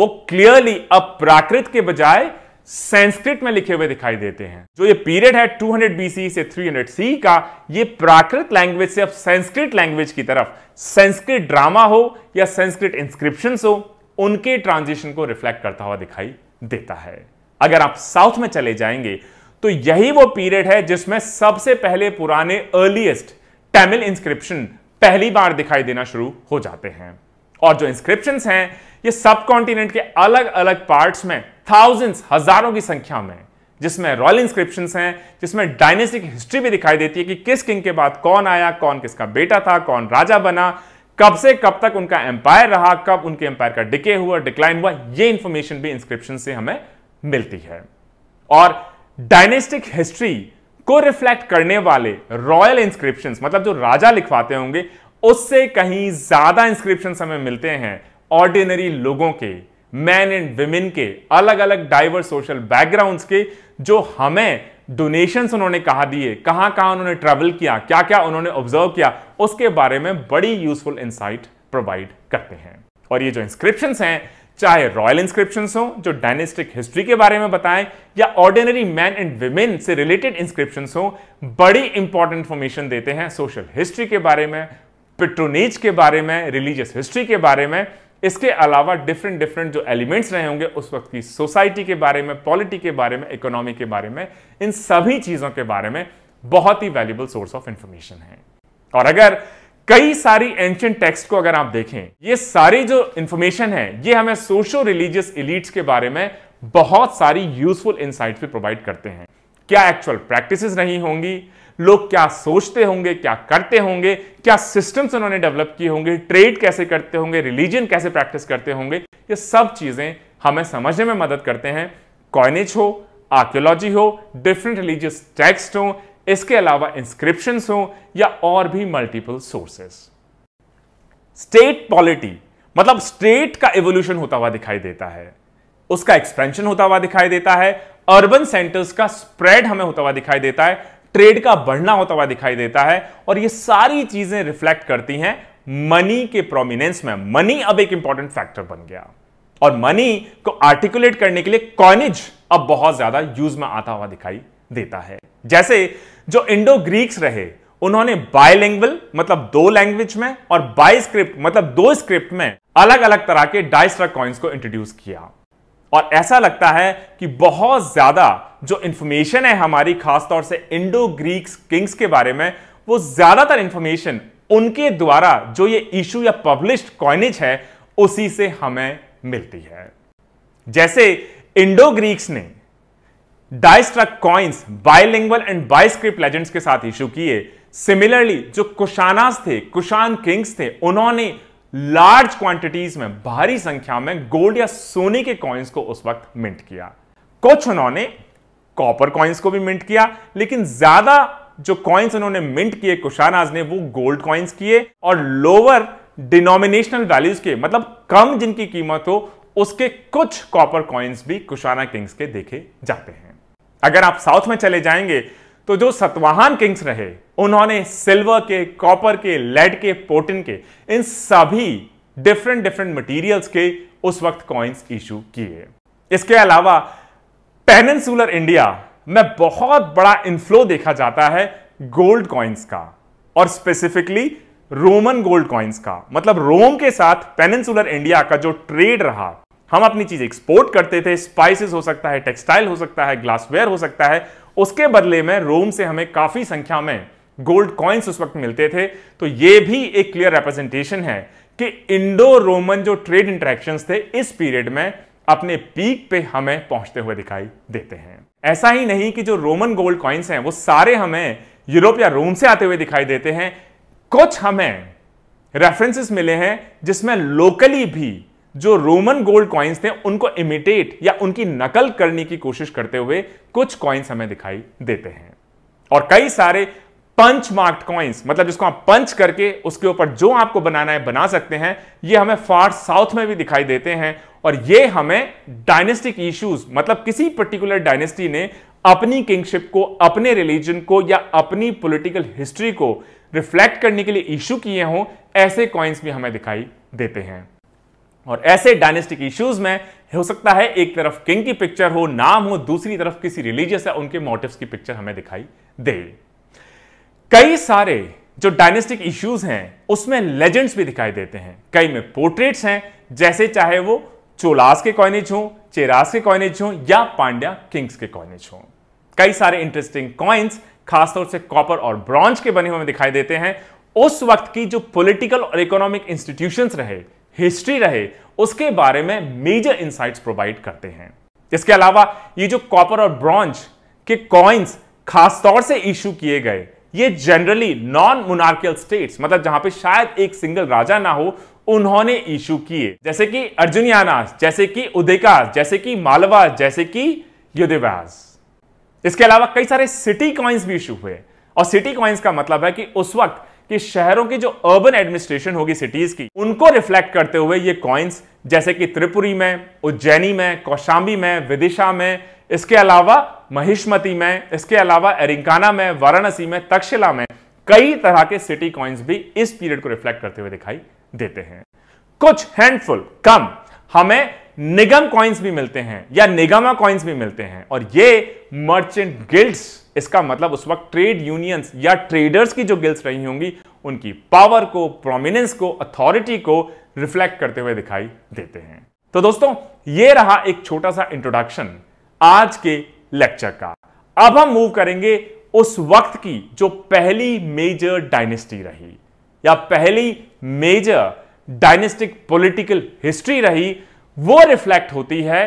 Speaker 1: वो क्लियरली अप्राकृत के बजाय संस्कृत में लिखे हुए दिखाई देते हैं जो ये पीरियड है 200 BC से 300 सी का ये प्राकृत लैंग्वेज से अब संस्कृत लैंग्वेज की तरफ संस्कृत ड्रामा हो या संस्कृत इंस्क्रिप्शन हो उनके ट्रांजिशन को रिफ्लेक्ट करता हुआ दिखाई देता है अगर आप साउथ में चले जाएंगे तो यही वो पीरियड है जिसमें सबसे पहले पुराने अर्लीएस्ट तमिल इंस्क्रिप्शन पहली बार दिखाई देना शुरू हो जाते हैं और जो इंस्क्रिप्शन हैं ये सब कॉन्टिनेंट के अलग अलग पार्ट्स में थाउजेंड्स हजारों की संख्या में जिसमें रॉयल इंस्क्रिप्शन हैं जिसमें डायनेस्टिक हिस्ट्री भी दिखाई देती है कि किस किंग के बाद कौन आया कौन किसका बेटा था कौन राजा बना कब से कब तक उनका एम्पायर रहा कब उनके एम्पायर का डिके हुआ डिक्लाइन हुआ ये इंफॉर्मेशन भी इंस्क्रिप्शन से हमें मिलती है और डायनेस्टिक हिस्ट्री को रिफ्लेक्ट करने वाले रॉयल इंस्क्रिप्शन मतलब जो राजा लिखवाते होंगे उससे कहीं ज्यादा इंस्क्रिप्शन हमें मिलते हैं ऑर्डिनरी लोगों के मैन एंड विमेन के अलग अलग डाइवर्स सोशल बैकग्राउंड्स के जो हमें डोनेशंस उन्होंने कहा दिए कहां कहां उन्होंने ट्रेवल किया क्या क्या उन्होंने ऑब्जर्व किया उसके बारे में बड़ी यूजफुल इंसाइट प्रोवाइड करते हैं और ये जो इंस्क्रिप्शन हैं चाहे रॉयल इंस्क्रिप्शन हो जो डायनेस्टिक हिस्ट्री के बारे में बताएं या ऑर्डिनरी मैन एंड विमेन से रिलेटेड इंस्क्रिप्शन हो बड़ी इंपॉर्टेंट इंफॉर्मेशन देते हैं सोशल हिस्ट्री के बारे में पेट्रोनेज के बारे में रिलीजियस हिस्ट्री के बारे में इसके अलावा डिफरेंट डिफरेंट जो एलिमेंट्स रहे होंगे उस वक्त की सोसाइटी के बारे में पॉलिटी के बारे में इकोनॉमी के बारे में इन सभी चीज़ों के बारे में बहुत ही वैल्यूबल सोर्स ऑफ इंफॉर्मेशन है और अगर कई सारी एंशियंट टेक्स्ट को अगर आप देखें ये सारी जो इंफॉर्मेशन है ये हमें सोशो रिलीजियस इलीट्स के बारे में बहुत सारी यूजफुल इंसाइट भी प्रोवाइड करते हैं क्या एक्चुअल प्रैक्टिसेस रही होंगी लोग क्या सोचते होंगे क्या करते होंगे क्या सिस्टम्स उन्होंने डेवलप किए होंगे ट्रेड कैसे करते होंगे रिलीजन कैसे प्रैक्टिस करते होंगे ये सब चीज़ें हमें समझने में मदद करते हैं कॉइनेज हो आर्क्योलॉजी हो डिफरेंट रिलीजियस टेक्स्ट हो इसके अलावा इंस्क्रिप्शन हो या और भी मल्टीपल सोर्सेस स्टेट पॉलिटी मतलब स्टेट का एवोल्यूशन होता हुआ दिखाई देता है उसका एक्सपेंशन होता हुआ दिखाई देता है अर्बन सेंटर्स का स्प्रेड हमें होता हुआ दिखाई देता है ट्रेड का बढ़ना होता हुआ दिखाई देता है और ये सारी चीजें रिफ्लेक्ट करती हैं मनी के प्रोमिनेंस में मनी अब एक इंपॉर्टेंट फैक्टर बन गया और मनी को आर्टिकुलेट करने के लिए कॉनिज अब बहुत ज्यादा यूज में आता हुआ दिखाई देता है जैसे जो इंडो ग्रीक्स रहे उन्होंने बायलैंग्वल मतलब दो लैंग्वेज में और बाई स्क्रिप्ट मतलब दो स्क्रिप्ट में अलग अलग तरह के डाइस्ट्रा कॉइन्स को इंट्रोड्यूस किया और ऐसा लगता है कि बहुत ज़्यादा जो इंफॉर्मेशन है हमारी खासतौर से इंडो ग्रीक्स किंग्स के बारे में वो ज़्यादातर इंफॉर्मेशन उनके द्वारा जो ये इशू या पब्लिश्ड कॉइनेज है उसी से हमें मिलती है जैसे इंडो ग्रीक्स ने die struck coins bilingual and biscript legends के साथ इशू किए सिमिलरली जो कुशानास थे कुशान किंग्स थे उन्होंने लार्ज क्वांटिटीज में भारी संख्या में गोल्ड या सोने के कॉइन्स को उस वक्त मिंट किया कुछ उन्होंने कॉपर कॉइन्स को भी मिंट किया लेकिन ज्यादा जो कॉइन्स उन्होंने मिंट किए कुशानाज ने वो गोल्ड कॉइन्स किए और लोअर डिनोमिनेशनल वैल्यूज के मतलब कम जिनकी कीमत हो उसके कुछ कॉपर कॉइन्स भी कुशाना किंग्स के देखे जाते हैं अगर आप साउथ में चले जाएंगे तो जो सतवाहन किंग्स रहे उन्होंने सिल्वर के कॉपर के लेड के पोटिन के इन सभी डिफरेंट डिफरेंट मटेरियल्स के उस वक्त कॉइन्स इशू किए इसके अलावा पेनसुलर इंडिया में बहुत बड़ा इनफ्लो देखा जाता है गोल्ड कॉइन्स का और स्पेसिफिकली रोमन गोल्ड कॉइन्स का मतलब रोम के साथ पेनसुलर इंडिया का जो ट्रेड रहा हम अपनी चीज एक्सपोर्ट करते थे स्पाइसेस हो सकता है टेक्सटाइल हो सकता है ग्लासवेयर हो सकता है उसके बदले में रोम से हमें काफी संख्या में गोल्ड कॉइन्स उस वक्त मिलते थे तो यह भी एक क्लियर रिप्रेजेंटेशन है कि इंडो रोमन जो ट्रेड इंटरेक्शन थे इस पीरियड में अपने पीक पे हमें पहुंचते हुए दिखाई देते हैं ऐसा ही नहीं कि जो रोमन गोल्ड कॉइन्स हैं वो सारे हमें यूरोप या रोम से आते हुए दिखाई देते हैं कुछ हमें रेफरेंसेस मिले हैं जिसमें लोकली भी जो रोमन गोल्ड कॉइन्स थे उनको इमिटेट या उनकी नकल करने की कोशिश करते हुए कुछ कॉइन्स हमें दिखाई देते हैं और कई सारे पंच मार्क्ड कॉइन्स मतलब जिसको आप पंच करके उसके ऊपर जो आपको बनाना है बना सकते हैं ये हमें फार साउथ में भी दिखाई देते हैं और ये हमें डायनेस्टिक इश्यूज मतलब किसी पर्टिकुलर डायनेस्टी ने अपनी किंगशिप को अपने रिलीजन को या अपनी पॉलिटिकल हिस्ट्री को रिफ्लेक्ट करने के लिए इश्यू किए हों ऐसे कॉइन्स भी हमें दिखाई देते हैं और ऐसे डायनेस्टिक इश्यूज में हो सकता है एक तरफ किंग की पिक्चर हो नाम हो दूसरी तरफ किसी रिलीजियस या उनके मोटिव्स की पिक्चर हमें दिखाई दे कई सारे जो डायनेस्टिक इश्यूज हैं उसमें लेजेंड्स भी दिखाई देते हैं कई में पोर्ट्रेट्स हैं जैसे चाहे वो चोलास के कॉइनेज हों चेरास के कॉइनेज हों या पांड्या किंग्स के कॉइनेज हों कई सारे इंटरेस्टिंग कॉइन्स खासतौर से कॉपर और ब्रॉन्ज के बने हुए दिखाई देते हैं उस वक्त की जो पॉलिटिकल और इकोनॉमिक इंस्टीट्यूशंस रहे हिस्ट्री रहे उसके बारे में मेजर इंसाइट्स प्रोवाइड करते हैं इसके अलावा ये जो कॉपर और ब्रॉन्ज के कॉइन्स खासतौर से इशू किए गए ये जनरली नॉन मोनार्कियल स्टेट्स मतलब जहां पे शायद एक सिंगल राजा ना हो उन्होंने इशू किए जैसे कि अर्जुनियानास जैसे कि उदयका जैसे कि मालवा जैसे कि युद्धवास इसके अलावा कई सारे सिटी कॉइन्स भी इशू हुए और सिटी कॉइन्स का मतलब है कि उस वक्त कि शहरों की जो अर्बन एडमिनिस्ट्रेशन होगी सिटीज की उनको रिफ्लेक्ट करते हुए ये कॉइन्स जैसे कि त्रिपुरी में उज्जैनी में कौशाम्बी में विदिशा में इसके अलावा महिष्मती में इसके अलावा एरिंकाना में वाराणसी में तक्षशिला में कई तरह के सिटी कॉइन्स भी इस पीरियड को रिफ्लेक्ट करते हुए दिखाई देते हैं कुछ हैंडफुल कम हमें निगम कॉइन्स भी मिलते हैं या निगमा कॉइन्स भी मिलते हैं और ये मर्चेंट गिल्ड्स इसका मतलब उस वक्त ट्रेड यूनियंस या ट्रेडर्स की जो गिल्स रही होंगी उनकी पावर को प्रोमिनेंस को अथॉरिटी को रिफ्लेक्ट करते हुए दिखाई देते हैं तो दोस्तों ये रहा एक छोटा सा इंट्रोडक्शन आज के लेक्चर का अब हम मूव करेंगे उस वक्त की जो पहली मेजर डायनेस्टी रही या पहली मेजर डायनेस्टिक पॉलिटिकल हिस्ट्री रही वो रिफ्लेक्ट होती है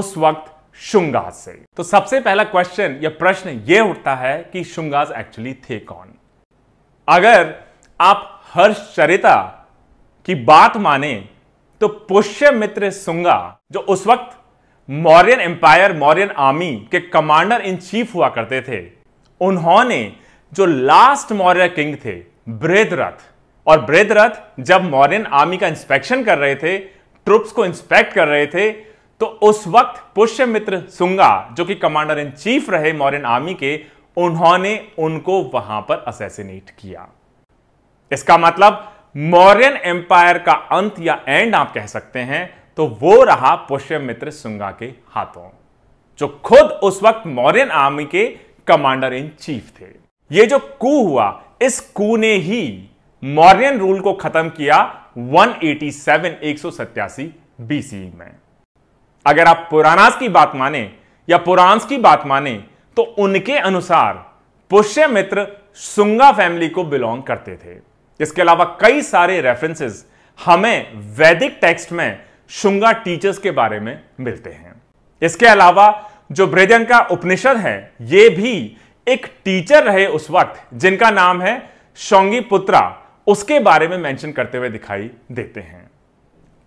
Speaker 1: उस वक्त शुंगाज से तो सबसे पहला क्वेश्चन या प्रश्न यह उठता है कि शुंगाज एक्चुअली थे कौन अगर आप हर्षचरिता की बात माने तो पुष्यमित्र सुंगा जो उस वक्त मौर्यन एम्पायर मौर्यन आर्मी के कमांडर इन चीफ हुआ करते थे उन्होंने जो लास्ट मौर्य किंग थे ब्रेदरथ और ब्रेदरथ जब मौर्यन आर्मी का इंस्पेक्शन कर रहे थे ट्रुप्स को इंस्पेक्ट कर रहे थे तो उस वक्त पुष्यमित्र सुंगा जो कि कमांडर इन चीफ रहे मॉरियन आर्मी के उन्होंने उनको वहां पर असैसिनेट किया इसका मतलब मौर्यन एम्पायर का अंत या एंड आप कह सकते हैं तो वो रहा पुष्यमित्र सुंगा के हाथों जो खुद उस वक्त मौर्यन आर्मी के कमांडर इन चीफ थे ये जो कू हुआ इस कू ने ही मौर्यन रूल को खत्म किया 187 एक बीसी में अगर आप पुराणास की बात माने या पुरांस की बात माने तो उनके अनुसार पुष्यमित्र सुंगा फैमिली को बिलोंग करते थे इसके अलावा कई सारे रेफरेंसेस हमें वैदिक टेक्स्ट में शुंगा टीचर्स के बारे में मिलते हैं इसके अलावा जो बृजंका उपनिषद है यह भी एक टीचर रहे उस वक्त जिनका नाम है शौंगी पुत्रा उसके बारे में मेंशन करते हुए दिखाई देते हैं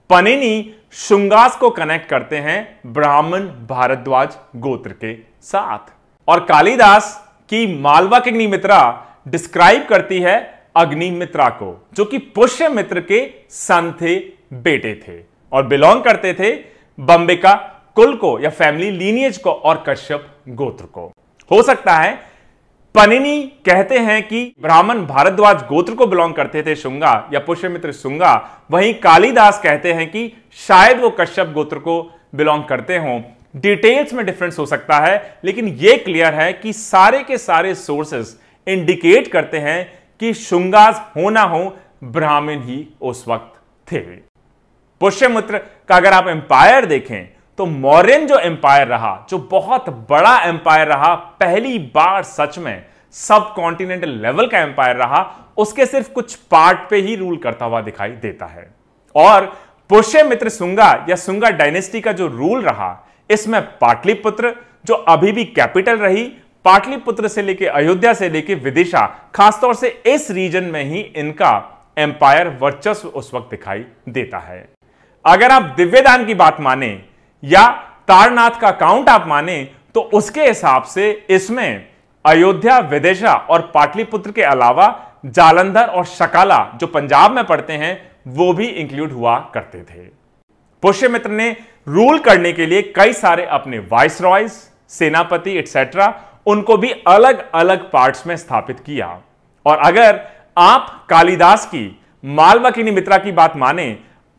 Speaker 1: पनिनी शुंगास को कनेक्ट करते हैं ब्राह्मण भारद्वाज गोत्र के साथ और कालिदास की मालवा की अग्निमित्रा डिस्क्राइब करती है अग्निमित्रा को जो कि पुष्य मित्र के सन थे बेटे थे और बिलोंग करते थे बंबिका कुल को या फैमिली लीनियज को और कश्यप गोत्र को हो सकता है पनिनी कहते हैं कि ब्राह्मण भारद्वाज गोत्र को बिलोंग करते थे शुंगा या पुष्यमित्र शुंगा वहीं कालिदास कहते हैं कि शायद वो कश्यप गोत्र को बिलोंग करते हों डिटेल्स में डिफरेंस हो सकता है लेकिन ये क्लियर है कि सारे के सारे सोर्सेस इंडिकेट करते हैं कि शुंगास हो ना हो ब्राह्मण ही उस वक्त थे पुष्यमित्र का अगर आप एम्पायर देखें तो मौर्यन जो एम्पायर रहा जो बहुत बड़ा एम्पायर रहा पहली बार सच में सब कॉन्टिनेंटल लेवल का एम्पायर रहा उसके सिर्फ कुछ पार्ट पे ही रूल करता हुआ दिखाई देता है और मित्र सुंगा या सुंगा डायनेस्टी का जो रूल रहा इसमें पाटलिपुत्र जो अभी भी कैपिटल रही पाटलिपुत्र से लेके अयोध्या से लेके विदिशा खासतौर से इस रीजन में ही इनका एम्पायर वर्चस्व उस वक्त दिखाई देता है अगर आप दिव्यदान की बात माने या तारनाथ का काउंट आप माने तो उसके हिसाब से इसमें अयोध्या विदेशा और पाटलिपुत्र के अलावा जालंधर और शकाला जो पंजाब में पड़ते हैं वो भी इंक्लूड हुआ करते थे पुष्यमित्र ने रूल करने के लिए कई सारे अपने वाइस रॉयस सेनापति एटसेट्रा उनको भी अलग अलग पार्ट्स में स्थापित किया और अगर आप कालिदास की मालवकिनी मित्रा की बात माने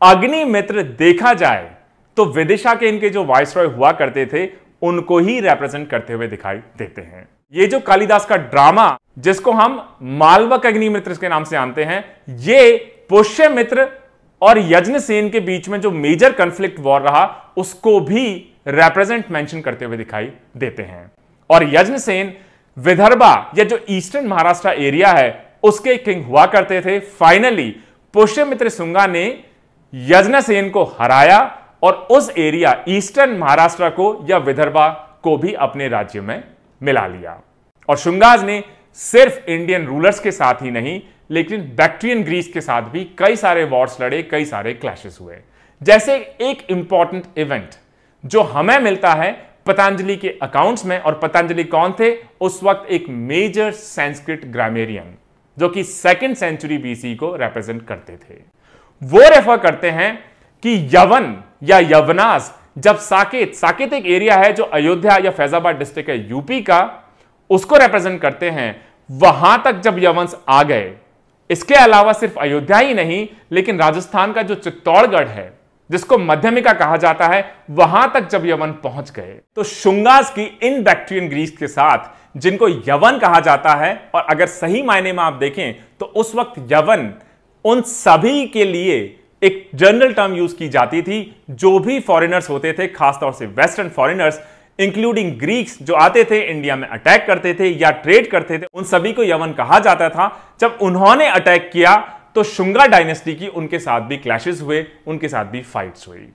Speaker 1: अग्निमित्र देखा जाए तो विदिशा के इनके जो वाइस रॉय हुआ करते थे उनको ही रिप्रेजेंट करते हुए दिखाई देते हैं ये जो कालिदास का ड्रामा जिसको हम मालवक अग्निमित्र के नाम से जानते हैं ये पुष्य मित्र और यज्ञ सेन के बीच में जो मेजर कंफ्लिक्ट वॉर रहा उसको भी रिप्रेजेंट मेंशन करते हुए दिखाई देते हैं और यज्ञ सेन विदर्भा या जो ईस्टर्न महाराष्ट्र एरिया है उसके किंग हुआ करते थे फाइनली पुष्यमित्र सुंगा ने यज्ञसेन को हराया और उस एरिया ईस्टर्न महाराष्ट्र को या विदर्भा को भी अपने राज्य में मिला लिया और शुंगाज ने सिर्फ इंडियन रूलर्स के साथ ही नहीं लेकिन बैक्ट्रियन ग्रीस के साथ भी कई सारे वॉर्स लड़े कई सारे क्लैशेस हुए जैसे एक इंपॉर्टेंट इवेंट जो हमें मिलता है पतंजलि के अकाउंट्स में और पतंजलि कौन थे उस वक्त एक मेजर संस्कृत ग्रामेरियन जो कि सेकेंड सेंचुरी बीसी को रिप्रेजेंट करते थे वो रेफर करते हैं कि यवन या यवनास जब साकेत साकेत एक एरिया है जो अयोध्या या फैजाबाद डिस्ट्रिक्ट है यूपी का उसको रिप्रेजेंट करते हैं वहां तक जब यवंश आ गए इसके अलावा सिर्फ अयोध्या ही नहीं लेकिन राजस्थान का जो चित्तौड़गढ़ है जिसको मध्यमिका कहा जाता है वहां तक जब यवन पहुंच गए तो शुंगास की इन बैक्टीरियन ग्रीस के साथ जिनको यवन कहा जाता है और अगर सही मायने में आप देखें तो उस वक्त यवन उन सभी के लिए एक जनरल टर्म यूज की जाती थी जो भी फॉरेनर्स होते थे खासतौर से वेस्टर्न फॉरेनर्स इंक्लूडिंग ग्रीक्स जो आते थे इंडिया में अटैक करते थे या ट्रेड करते थे उन सभी को यमन कहा जाता था जब उन्होंने अटैक किया तो शुंगा डायनेस्टी की उनके साथ भी क्लैशेस हुए उनके साथ भी फाइट्स हुई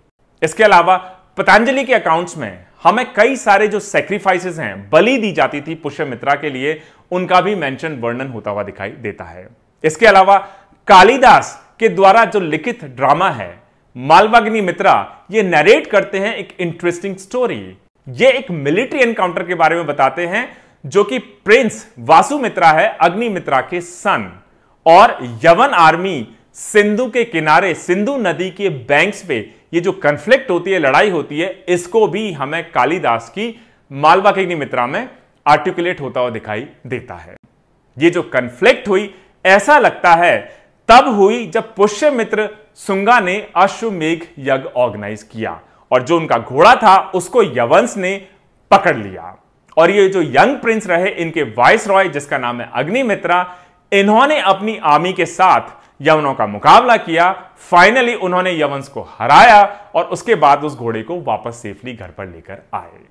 Speaker 1: इसके अलावा पतंजलि के अकाउंट्स में हमें कई सारे जो सेक्रीफाइसेस हैं बलि दी जाती थी पुष्यमित्रा के लिए उनका भी मेंशन वर्णन होता हुआ दिखाई देता है इसके अलावा कालिदास के द्वारा जो लिखित ड्रामा है मालवाग्नि मित्रा ये नरेट करते हैं एक इंटरेस्टिंग स्टोरी ये एक मिलिट्री एनकाउंटर के बारे में बताते हैं जो कि प्रिंस वासु मित्रा है अग्नि मित्रा के सन और यवन आर्मी सिंधु के किनारे सिंधु नदी के बैंक्स पे ये जो कंफ्लिक्ट होती है लड़ाई होती है इसको भी हमें कालिदास की मालवा के मित्रा में आर्टिकुलेट होता हुआ दिखाई देता है ये जो कंफ्लिक्ट हुई ऐसा लगता है तब हुई जब पुष्यमित्र सुंगा ने अश्वमेघ यज्ञ ऑर्गेनाइज किया और जो उनका घोड़ा था उसको यवंश ने पकड़ लिया और ये जो यंग प्रिंस रहे इनके वाइस रॉय जिसका नाम है अग्निमित्रा इन्होंने अपनी आर्मी के साथ यवनों का मुकाबला किया फाइनली उन्होंने यवंश को हराया और उसके बाद उस घोड़े को वापस सेफली घर पर लेकर आए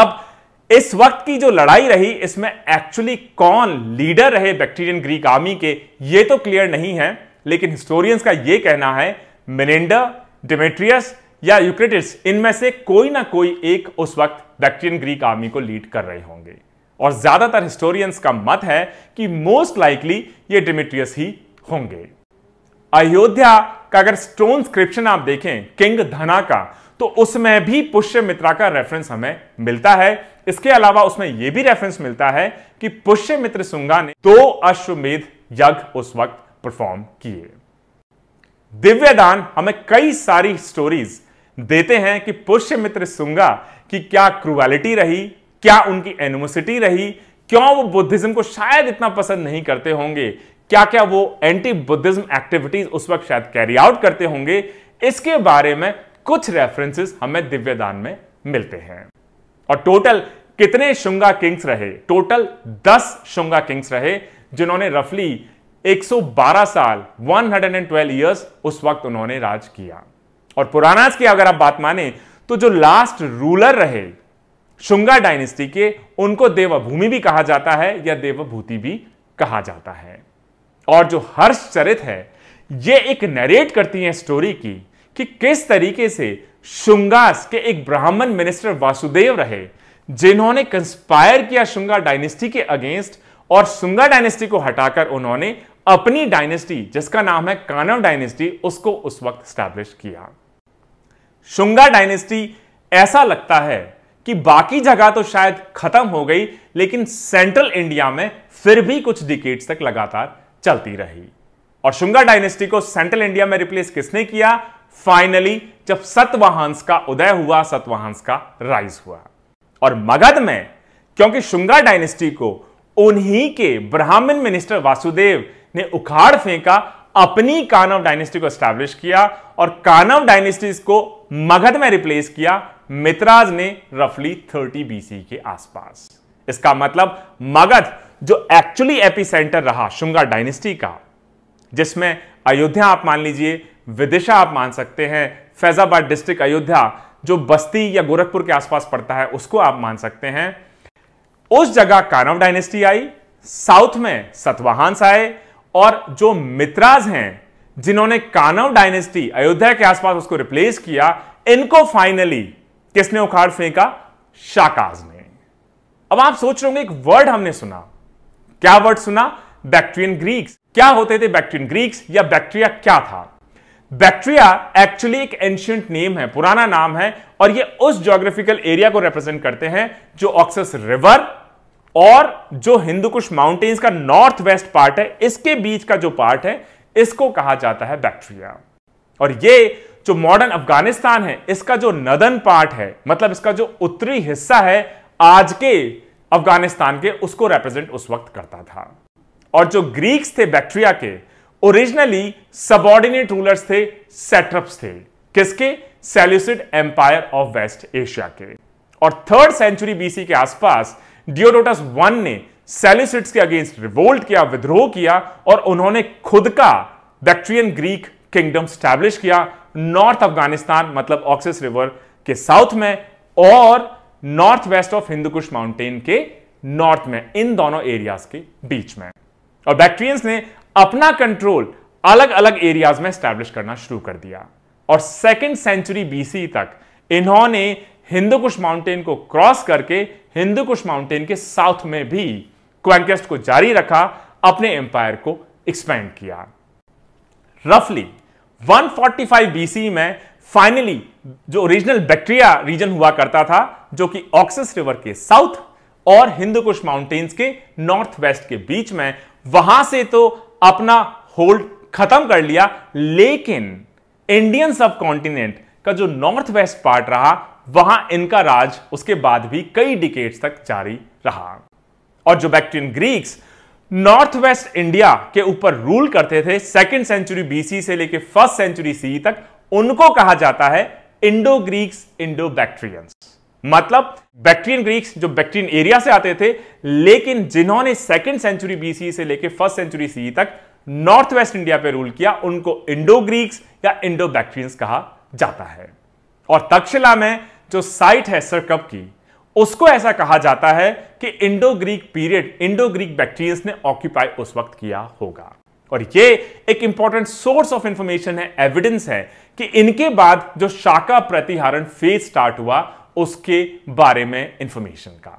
Speaker 1: अब इस वक्त की जो लड़ाई रही इसमें एक्चुअली कौन लीडर रहे बैक्टीरियन ग्रीक आर्मी के ये तो क्लियर नहीं है लेकिन हिस्टोरियंस का ये कहना है मिनेंडर डिमेट्रियस या यूक्रेटिस इनमें से कोई ना कोई एक उस वक्त बैक्टीरियन ग्रीक आर्मी को लीड कर रहे होंगे और ज्यादातर हिस्टोरियंस का मत है कि मोस्ट लाइकली ये डिमेट्रियस ही होंगे अयोध्या का अगर स्टोन स्क्रिप्शन आप देखें किंग धना का तो उसमें भी पुष्य मित्रा का रेफरेंस हमें मिलता है इसके अलावा उसमें यह भी रेफरेंस मिलता है कि पुष्य मित्र सुंगा ने दो अश्वमेध यज्ञ उस वक्त परफॉर्म किए दिव्य दान हमें कई सारी स्टोरीज देते हैं कि पुष्य मित्र सुंगा की क्या क्रुअलिटी रही क्या उनकी एनिमोसिटी रही क्यों वो बुद्धिज्म को शायद इतना पसंद नहीं करते होंगे क्या क्या वो एंटी बुद्धिज्म एक्टिविटीज उस वक्त शायद कैरी आउट करते होंगे इसके बारे में कुछ रेफरेंसेस हमें दिव्यदान में मिलते हैं और टोटल कितने शुंगा किंग्स रहे टोटल 10 शुंगा किंग्स रहे जिन्होंने रफली 112 साल 112 इयर्स उस वक्त उन्होंने राज किया और पुराना की अगर आप बात माने तो जो लास्ट रूलर रहे शुंगा डायनेस्टी के उनको देवभूमि भी कहा जाता है या देवभूति भी कहा जाता है और जो हर्ष चरित है ये एक नरेट करती है स्टोरी की कि किस तरीके से शुंगास के एक ब्राह्मण मिनिस्टर वासुदेव रहे जिन्होंने कंस्पायर किया शुंगा डायनेस्टी के अगेंस्ट और शुंगा डायनेस्टी को हटाकर उन्होंने अपनी डायनेस्टी जिसका नाम है कानव डायनेस्टी उसको उस वक्त स्टैब्लिश किया शुंगा डायनेस्टी ऐसा लगता है कि बाकी जगह तो शायद खत्म हो गई लेकिन सेंट्रल इंडिया में फिर भी कुछ डिकेट्स तक लगातार चलती रही और शुंगा डायनेस्टी को सेंट्रल इंडिया में रिप्लेस किसने किया फाइनली जब सतवाहंस का उदय हुआ सतवाहंस का राइज हुआ और मगध में क्योंकि शुंगा डायनेस्टी को उन्हीं के ब्राह्मण मिनिस्टर वासुदेव ने उखाड़ फेंका अपनी कानव डायनेस्टी को स्टैब्लिश किया और कानव डायनेस्टी को मगध में रिप्लेस किया मित्राज ने रफली 30 बीसी के आसपास इसका मतलब मगध जो एक्चुअली एपिसेंटर रहा शुंगा डायनेस्टी का जिसमें अयोध्या आप मान लीजिए विदिशा आप मान सकते हैं फैजाबाद डिस्ट्रिक्ट अयोध्या जो बस्ती या गोरखपुर के आसपास पड़ता है उसको आप मान सकते हैं उस जगह कानव डायनेस्टी आई साउथ में सतवाहांस आए और जो मित्राज हैं जिन्होंने कानव डायनेस्टी अयोध्या के आसपास उसको रिप्लेस किया इनको फाइनली किसने उखाड़ फेंका शाकाज ने अब आप सोच रहे होंगे एक वर्ड हमने सुना क्या वर्ड सुना बैक्ट्रियन ग्रीक्स क्या होते थे बैक्ट्रियन ग्रीक्स या बैक्टीरिया क्या था बैक्ट्रिया एक्चुअली एक एंशियंट नेम है पुराना नाम है और ये उस ज्योग्राफिकल एरिया को रिप्रेजेंट करते हैं जो ऑक्सस रिवर और जो हिंदू कुश माउंटेन्स का नॉर्थ वेस्ट पार्ट है इसके बीच का जो पार्ट है इसको कहा जाता है बैक्ट्रिया और ये जो मॉडर्न अफगानिस्तान है इसका जो नदन पार्ट है मतलब इसका जो उत्तरी हिस्सा है आज के अफगानिस्तान के उसको रिप्रेजेंट उस वक्त करता था और जो ग्रीक्स थे बैक्ट्रिया के ओरिजिनली सबॉर्डिनेट रूलर्स थे सेट्रप्स थे किसके Seleucid empire of West Asia के और थर्ड सेंचुरी बीसी के आसपास डियोडोटस वन ने सेल्यूसिड्स के अगेंस्ट रिवोल्ट किया विद्रोह किया और उन्होंने खुद का बैक्ट्रियन ग्रीक किंगडम स्टैब्लिश किया नॉर्थ अफगानिस्तान मतलब ऑक्सिस रिवर के साउथ में और north west of Hindukush mountain के नॉर्थ में इन दोनों एरियाज के बीच में और बैक्ट्रियंस ने अपना कंट्रोल अलग अलग एरियाज में स्टैब्लिश करना शुरू कर दिया और सेकेंड सेंचुरी बीसी तक इन्होंने हिंदू कुश माउंटेन को क्रॉस करके हिंदू कुश माउंटेन के साउथ में भी क्वेंकेस्ट को जारी रखा अपने एम्पायर को एक्सपेंड किया रफली 145 बीसी में फाइनली जो ओरिजिनल बैक्टीरिया रीजन हुआ करता था जो कि ऑक्सिस रिवर के साउथ और हिंदू कुश माउंटेन्स के नॉर्थ वेस्ट के बीच में वहां से तो अपना होल्ड खत्म कर लिया लेकिन इंडियन सब कॉन्टिनेंट का जो नॉर्थ वेस्ट पार्ट रहा वहां इनका राज उसके बाद भी कई डिकेट्स तक जारी रहा और जो Bactrian Greeks north west India के ऊपर रूल करते थे सेकेंड सेंचुरी बीसी से लेकर फर्स्ट सेंचुरी सी तक उनको कहा जाता है इंडो ग्रीक्स इंडो बैक्ट्रियंस मतलब बैक्ट्रियन ग्रीक्स जो बैक्ट्रियन एरिया से आते थे लेकिन जिन्होंने सेकेंड सेंचुरी बीसी से लेकर फर्स्ट सेंचुरी सी तक नॉर्थ वेस्ट इंडिया पर रूल किया उनको इंडो ग्रीक्स या इंडो बैक्ट्रियंस कहा जाता है और तक्षशिला में जो साइट है सरकप की उसको ऐसा कहा जाता है कि Indo Greek period Indo Greek Bactrians ने ऑक्यूपाई उस वक्त किया होगा और ये एक इंपॉर्टेंट सोर्स ऑफ इंफॉर्मेशन है एविडेंस है कि इनके बाद जो शाका प्रतिहारण फेज स्टार्ट हुआ उसके बारे में इंफॉर्मेशन का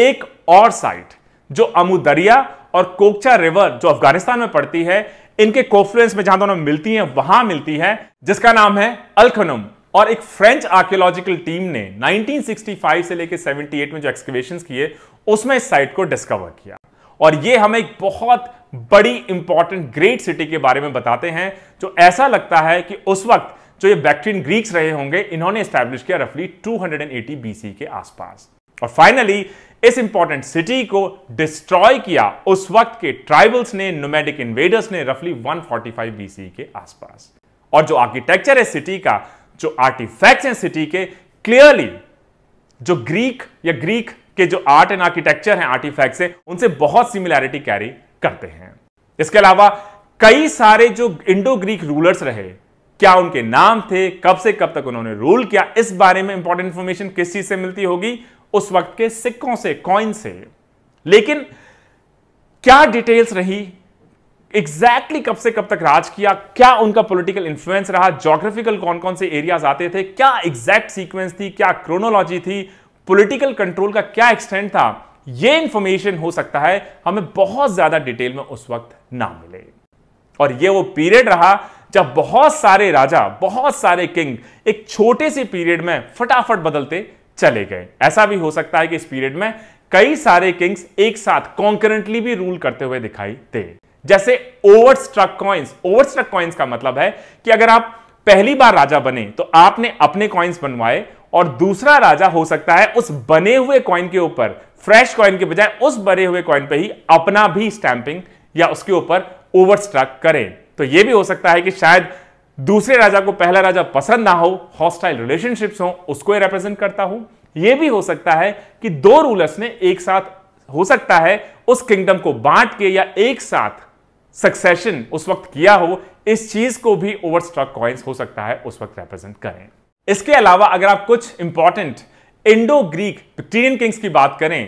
Speaker 1: एक और साइट जो अमुदरिया और कोकचा रिवर जो अफगानिस्तान में पड़ती है इनके कोफ्लुएंस में जहां दोनों मिलती हैं वहां मिलती है जिसका नाम है अलखनुम और एक फ्रेंच आर्कियोलॉजिकल टीम ने 1965 से लेकर 78 में जो एक्सकेवेशन किए उसमें इस साइट को डिस्कवर किया और ये हमें एक बहुत बड़ी इंपॉर्टेंट ग्रेट सिटी के बारे में बताते हैं जो ऐसा लगता है कि उस वक्त जो ये बैक्ट्रीन ग्रीक्स रहे होंगे इन्होंने स्टैब्लिश किया रफली 280 बीसी के आसपास और फाइनली इस इंपॉर्टेंट सिटी को डिस्ट्रॉय किया उस वक्त के ट्राइबल्स ने नोमेडिक इन्वेडर्स ने रफली 145 बीसी के आसपास और जो आर्किटेक्चर है सिटी का जो आर्टिफैक्ट्स हैं सिटी के क्लियरली जो ग्रीक या ग्रीक के जो आर्ट एंड आर्किटेक्चर हैं आर्टिफैक्ट्स हैं उनसे बहुत सिमिलैरिटी कैरी करते हैं इसके अलावा कई सारे जो इंडो ग्रीक रूलर्स रहे क्या उनके नाम थे कब से कब तक उन्होंने रूल किया इस बारे में इंपॉर्टेंट इंफॉर्मेशन किस चीज से मिलती होगी उस वक्त के सिक्कों से कॉइन से लेकिन क्या डिटेल्स रही एग्जैक्टली exactly कब से कब तक राज किया क्या उनका पॉलिटिकल इन्फ्लुएंस रहा जोग्राफिकल कौन कौन से एरियाज आते थे क्या एग्जैक्ट सीक्वेंस थी क्या क्रोनोलॉजी थी पॉलिटिकल कंट्रोल का क्या एक्सटेंड था यह इंफॉर्मेशन हो सकता है हमें बहुत ज्यादा डिटेल में उस वक्त ना मिले और यह वो पीरियड रहा जब बहुत सारे राजा बहुत सारे किंग एक छोटे से पीरियड में फटाफट बदलते चले गए ऐसा भी हो सकता है कि इस पीरियड में कई सारे किंग्स एक साथ कॉन्करेंटली भी रूल करते हुए दिखाई दे जैसे ओवरस्ट्रक कॉइन्स ओवरस्ट्रक कॉइन्स का मतलब है कि अगर आप पहली बार राजा बने तो आपने अपने कॉइन्स बनवाए और दूसरा राजा हो सकता है उस बने हुए कॉइन के ऊपर फ्रेश कॉइन के बजाय उस बने हुए कॉइन पर ही अपना भी स्टैंपिंग या उसके ऊपर ओवरस्ट्रक करें तो यह भी हो सकता है कि शायद दूसरे राजा को पहला राजा पसंद ना हो हॉस्टाइल रिलेशनशिप्स हो उसको रिप्रेजेंट करता हूं यह भी हो सकता है कि दो रूलर्स ने एक साथ हो सकता है उस किंगडम को बांट के या एक साथ सक्सेशन उस वक्त किया हो इस चीज को भी स्टॉक कॉइन्स हो सकता है उस वक्त रिप्रेजेंट करें इसके अलावा अगर आप कुछ important Indo Greek Victorian kings की बात करें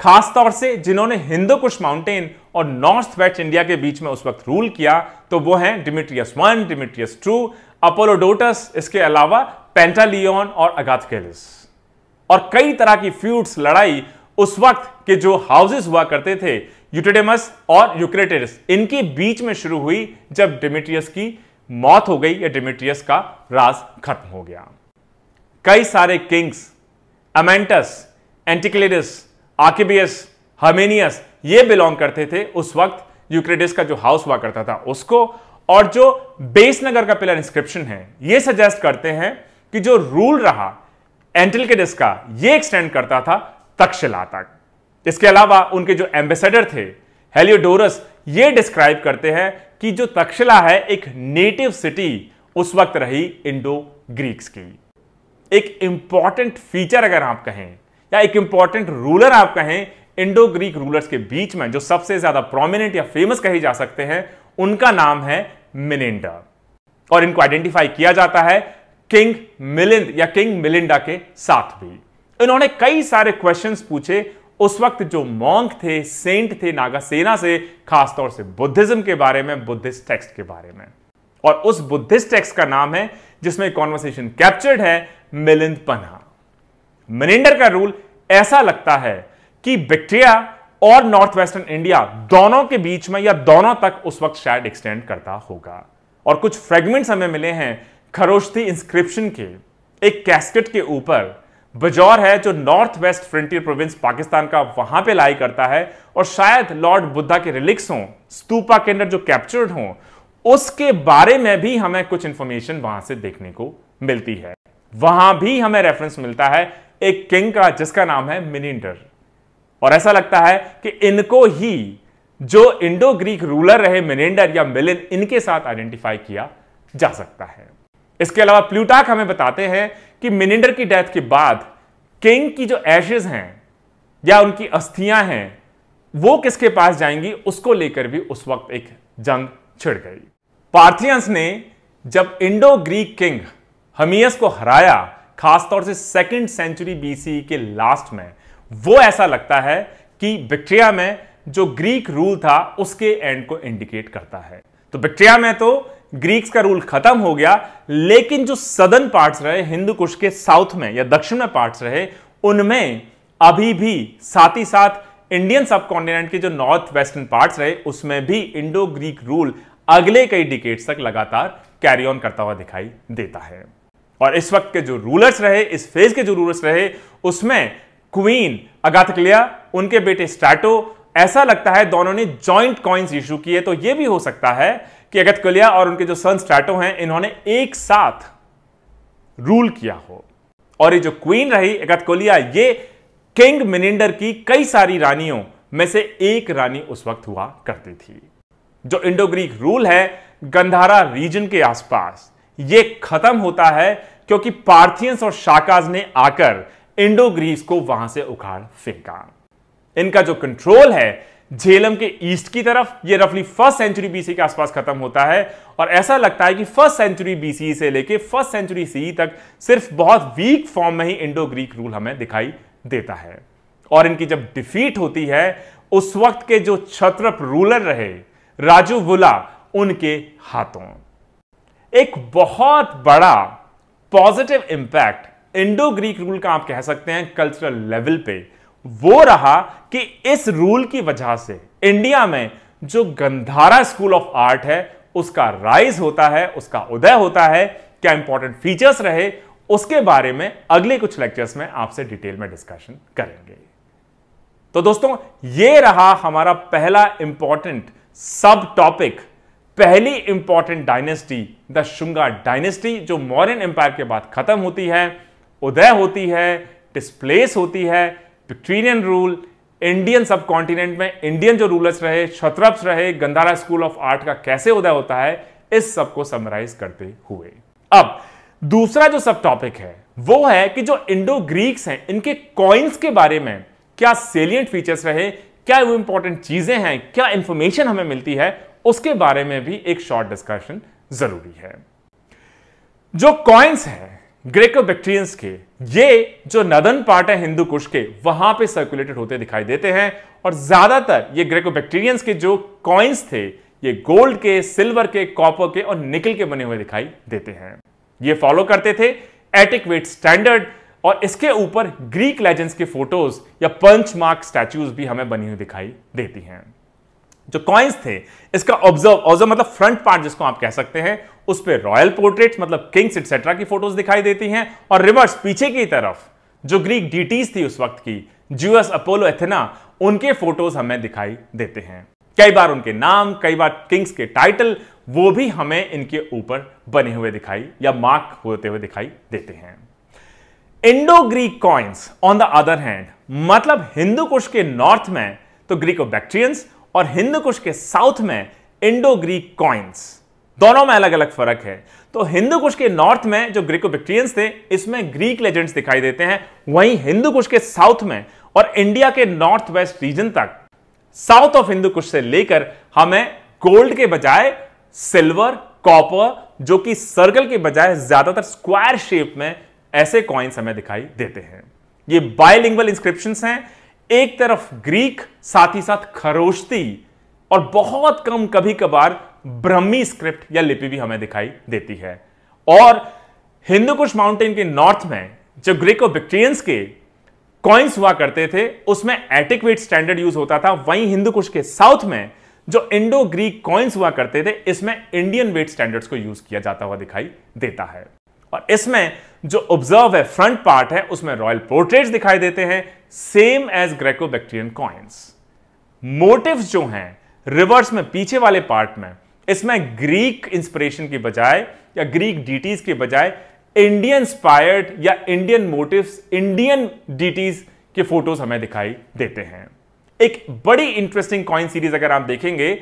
Speaker 1: खासतौर से जिन्होंने हिंदू कुश माउंटेन और नॉर्थ वेस्ट इंडिया के बीच में उस वक्त रूल किया तो वो हैं Demetrius one Demetrius two Apollodotus इसके अलावा पेंटालियन और अगाथकेलिस और कई तरह की फ्यूड्स लड़ाई उस वक्त के जो हाउसेस हुआ करते थे यूटेडेमस और यूक्रेटेरिस इनके बीच में शुरू हुई जब डिमिट्रियस की मौत हो गई या डिमिट्रियस का राज खत्म हो गया कई सारे किंग्स अमेंटस एंटिक्लेडस आकेबियस हमेनियस ये बिलोंग करते थे उस वक्त यूक्रेटिस का जो हाउस हुआ करता था उसको और जो बेस नगर का पिलर इंस्क्रिप्शन है ये सजेस्ट करते हैं कि जो रूल रहा एंटलकेडिस का ये एक्सटेंड करता था तक्षशिला तक इसके अलावा उनके जो एम्बेसडर थे हेलियोडोरस ये डिस्क्राइब करते हैं कि जो तक्षशिला है एक नेटिव सिटी उस वक्त रही इंडो ग्रीक्स की एक इंपॉर्टेंट फीचर अगर आप कहें या एक इंपॉर्टेंट रूलर आप कहें इंडो ग्रीक रूलर्स के बीच में जो सबसे ज्यादा प्रोमिनेंट या फेमस कहे जा सकते हैं उनका नाम है मिनेंडा और इनको आइडेंटिफाई किया जाता है किंग मिलिंद या किंग मिलिंडा के साथ भी इन्होंने कई सारे क्वेश्चंस पूछे उस वक्त जो मॉन्क थे सेंट थे नागासेना से खासतौर से बुद्धिज्म के बारे में बुद्धिस्ट टेक्स्ट के बारे में और उस बुद्धिस्ट टेक्स्ट का नाम है जिसमें कॉन्वर्सेशन कैप्चर्ड है मिलिंद पन्हा मिनिंडर का रूल ऐसा लगता है कि बैक्टीरिया और नॉर्थ वेस्टर्न इंडिया दोनों के बीच में या दोनों तक उस वक्त शायद एक्सटेंड करता होगा और कुछ फ्रेगमेंट्स हमें मिले हैं खरोश्ती इंस्क्रिप्शन के एक कैस्केट के ऊपर बजौर है जो North West Frontier Province Pakistan का वहां पे लाई करता है और शायद लॉर्ड बुद्धा के रिलिक्स हों स्तूपा के अंदर जो कैप्चर्ड हों उसके बारे में भी हमें कुछ इंफॉर्मेशन वहां से देखने को मिलती है वहां भी हमें रेफरेंस मिलता है एक किंग का जिसका नाम है मिनिंडर और ऐसा लगता है कि इनको ही जो इंडो ग्रीक रूलर रहे मिनेंडर या मिलिन इनके साथ आइडेंटिफाई किया जा सकता है इसके अलावा प्लूटाक हमें बताते हैं कि मिनिंडर की डेथ के बाद किंग की जो एशेज हैं या उनकी अस्थियां हैं वो किसके पास जाएंगी उसको लेकर भी उस वक्त एक जंग छिड़ गई पार्थियंस ने जब इंडो ग्रीक किंग हमियस को हराया खासतौर से सेकेंड सेंचुरी बीसी के लास्ट में वो ऐसा लगता है कि बिक्ट्रिया में जो ग्रीक रूल था उसके एंड को इंडिकेट करता है तो बिक्ट्रिया में तो ग्रीक्स का रूल खत्म हो गया लेकिन जो सदन पार्ट्स रहे हिंदू कुश के साउथ में या दक्षिण में पार्ट्स रहे उनमें अभी भी साथ ही साथ इंडियन सब कॉन्टिनेंट के जो नॉर्थ वेस्टर्न पार्ट्स रहे उसमें भी इंडो ग्रीक रूल अगले कई डिकेट्स तक लगातार कैरी ऑन करता हुआ दिखाई देता है और इस वक्त के जो रूलर्स रहे इस फेज के जो रूलर्स रहे उसमें क्वीन अगाथक्लिया उनके बेटे स्टैटो ऐसा लगता है दोनों ने जॉइंट कॉइन्स इशू किए तो यह भी हो सकता है कि अगतकलिया और उनके जो सन स्टैटो हैं इन्होंने एक साथ रूल किया हो और ये जो क्वीन रही अगतकोलिया ये किंग मिनिंडर की कई सारी रानियों में से एक रानी उस वक्त हुआ करती थी जो इंडो ग्रीक रूल है गंधारा रीजन के आसपास ये खत्म होता है क्योंकि पार्थियंस और शाकाज ने आकर इंडो ग्रीस को वहां से उखाड़ फेंका इनका जो कंट्रोल है झेलम के ईस्ट की तरफ ये रफली फर्स्ट सेंचुरी बीसी के आसपास खत्म होता है और ऐसा लगता है कि फर्स्ट सेंचुरी बीसी से लेके फर्स्ट सेंचुरी सीई तक सिर्फ बहुत वीक फॉर्म में ही इंडो ग्रीक रूल हमें दिखाई देता है और इनकी जब डिफीट होती है उस वक्त के जो छत्रप रूलर रहे राजू वुला उनके हाथों एक बहुत बड़ा positive impact Indo Greek rule का आप कह सकते हैं कल्चरल लेवल पे वो रहा कि इस रूल की वजह से इंडिया में जो गंधारा स्कूल ऑफ आर्ट है उसका राइज होता है उसका उदय होता है क्या इंपॉर्टेंट फीचर्स रहे उसके बारे में अगले कुछ लेक्चर्स में आपसे डिटेल में डिस्कशन करेंगे तो दोस्तों ये रहा हमारा पहला इंपॉर्टेंट सब टॉपिक पहली important dynasty the Shunga dynasty जो मौर्यन एम्पायर के बाद खत्म होती है उदय होती है डिस्प्लेस होती है Victorian rule Indian subcontinent में इंडियन जो रूलर्स रहे छत्रप्स रहे गंधारा स्कूल ऑफ आर्ट का कैसे उदय होता है इस सब को समराइज करते हुए अब दूसरा जो सब टॉपिक है वो है कि जो इंडो ग्रीक्स हैं इनके कॉइन्स के बारे में क्या सेलियंट फीचर्स रहे क्या वो इंपॉर्टेंट चीजें हैं क्या इंफॉर्मेशन हमें मिलती है उसके बारे में भी एक शॉर्ट डिस्कशन जरूरी है जो कॉइन्स हैं ग्रेको बैक्टीरियंस के ये जो नदन पार्ट है हिंदू कुश के वहां पे सर्कुलेटेड होते दिखाई देते हैं और ज्यादातर ये ग्रेको बैक्टीरियंस के जो कॉइन्स थे ये गोल्ड के सिल्वर के कॉपर के और निकल के बने हुए दिखाई देते हैं ये फॉलो करते थे एटिकवेट स्टैंडर्ड और इसके ऊपर ग्रीक लेजेंड्स के फोटोज या पंच मार्क स्टैचूज भी हमें बनी हुई दिखाई देती हैं जो कॉइन्स थे इसका ऑब्जर्व ऑब्जर्व मतलब फ्रंट पार्ट जिसको आप कह सकते हैं उस पर रॉयल पोर्ट्रेट मतलब किंग्स एटसेट्रा की फोटोज दिखाई देती हैं और रिवर्स पीछे की तरफ जो ग्रीक डीटीज थी उस वक्त की जूएस अपोलो एथेना उनके फोटोज हमें दिखाई देते हैं कई बार उनके नाम कई बार किंग्स के टाइटल वो भी हमें इनके ऊपर बने हुए दिखाई या मार्क होते हुए दिखाई देते हैं Indo Greek coins on the other hand मतलब हिंदू कुश के नॉर्थ में तो ग्रीको बैक्ट्रियंस और कुश के साउथ में इंडो ग्रीक कॉइन्स दोनों में अलग अलग फर्क है तो हिंदू कुश के नॉर्थ में जो ग्रीको विक्ट्रियंस थे इसमें ग्रीक लेजेंड्स दिखाई देते हैं वहीं हिंदू कुश के साउथ में और इंडिया के नॉर्थ वेस्ट रीजन तक साउथ ऑफ हिंदू कुश से लेकर हमें गोल्ड के बजाय सिल्वर कॉपर जो कि सर्कल के बजाय ज्यादातर स्क्वायर शेप में ऐसे कॉइन्स हमें दिखाई देते हैं ये बायलिंगुअल इंस्क्रिप्शन हैं एक तरफ ग्रीक साथ ही साथ खरोश्ती और बहुत कम कभी कभार ब्रह्मी स्क्रिप्ट या लिपि भी हमें दिखाई देती है और हिंदू कुश माउंटेन के नॉर्थ में जो ग्रीको बिक्ट्रियंस के कॉइन्स हुआ करते थे उसमें एटिक्वेट स्टैंडर्ड यूज होता था वहीं हिंदू कुश के साउथ में जो इंडो ग्रीक कॉइन्स हुआ करते थे इसमें इंडियन वेट स्टैंडर्ड्स को यूज किया जाता हुआ दिखाई देता है और इसमें जो ऑब्जर्व है फ्रंट पार्ट है उसमें रॉयल पोर्ट्रेट दिखाई देते हैं same as Greco Bactrian coins motif जो हैं रिवर्स में पीछे वाले पार्ट में इसमें ग्रीक इंस्पिरेशन की बजाय या ग्रीक डीटीज के बजाय इंडियन स्पायर्ड या इंडियन मोटिव इंडियन डीटीज के फोटोज हमें दिखाई देते हैं एक बड़ी इंटरेस्टिंग कॉइन सीरीज अगर आप देखेंगे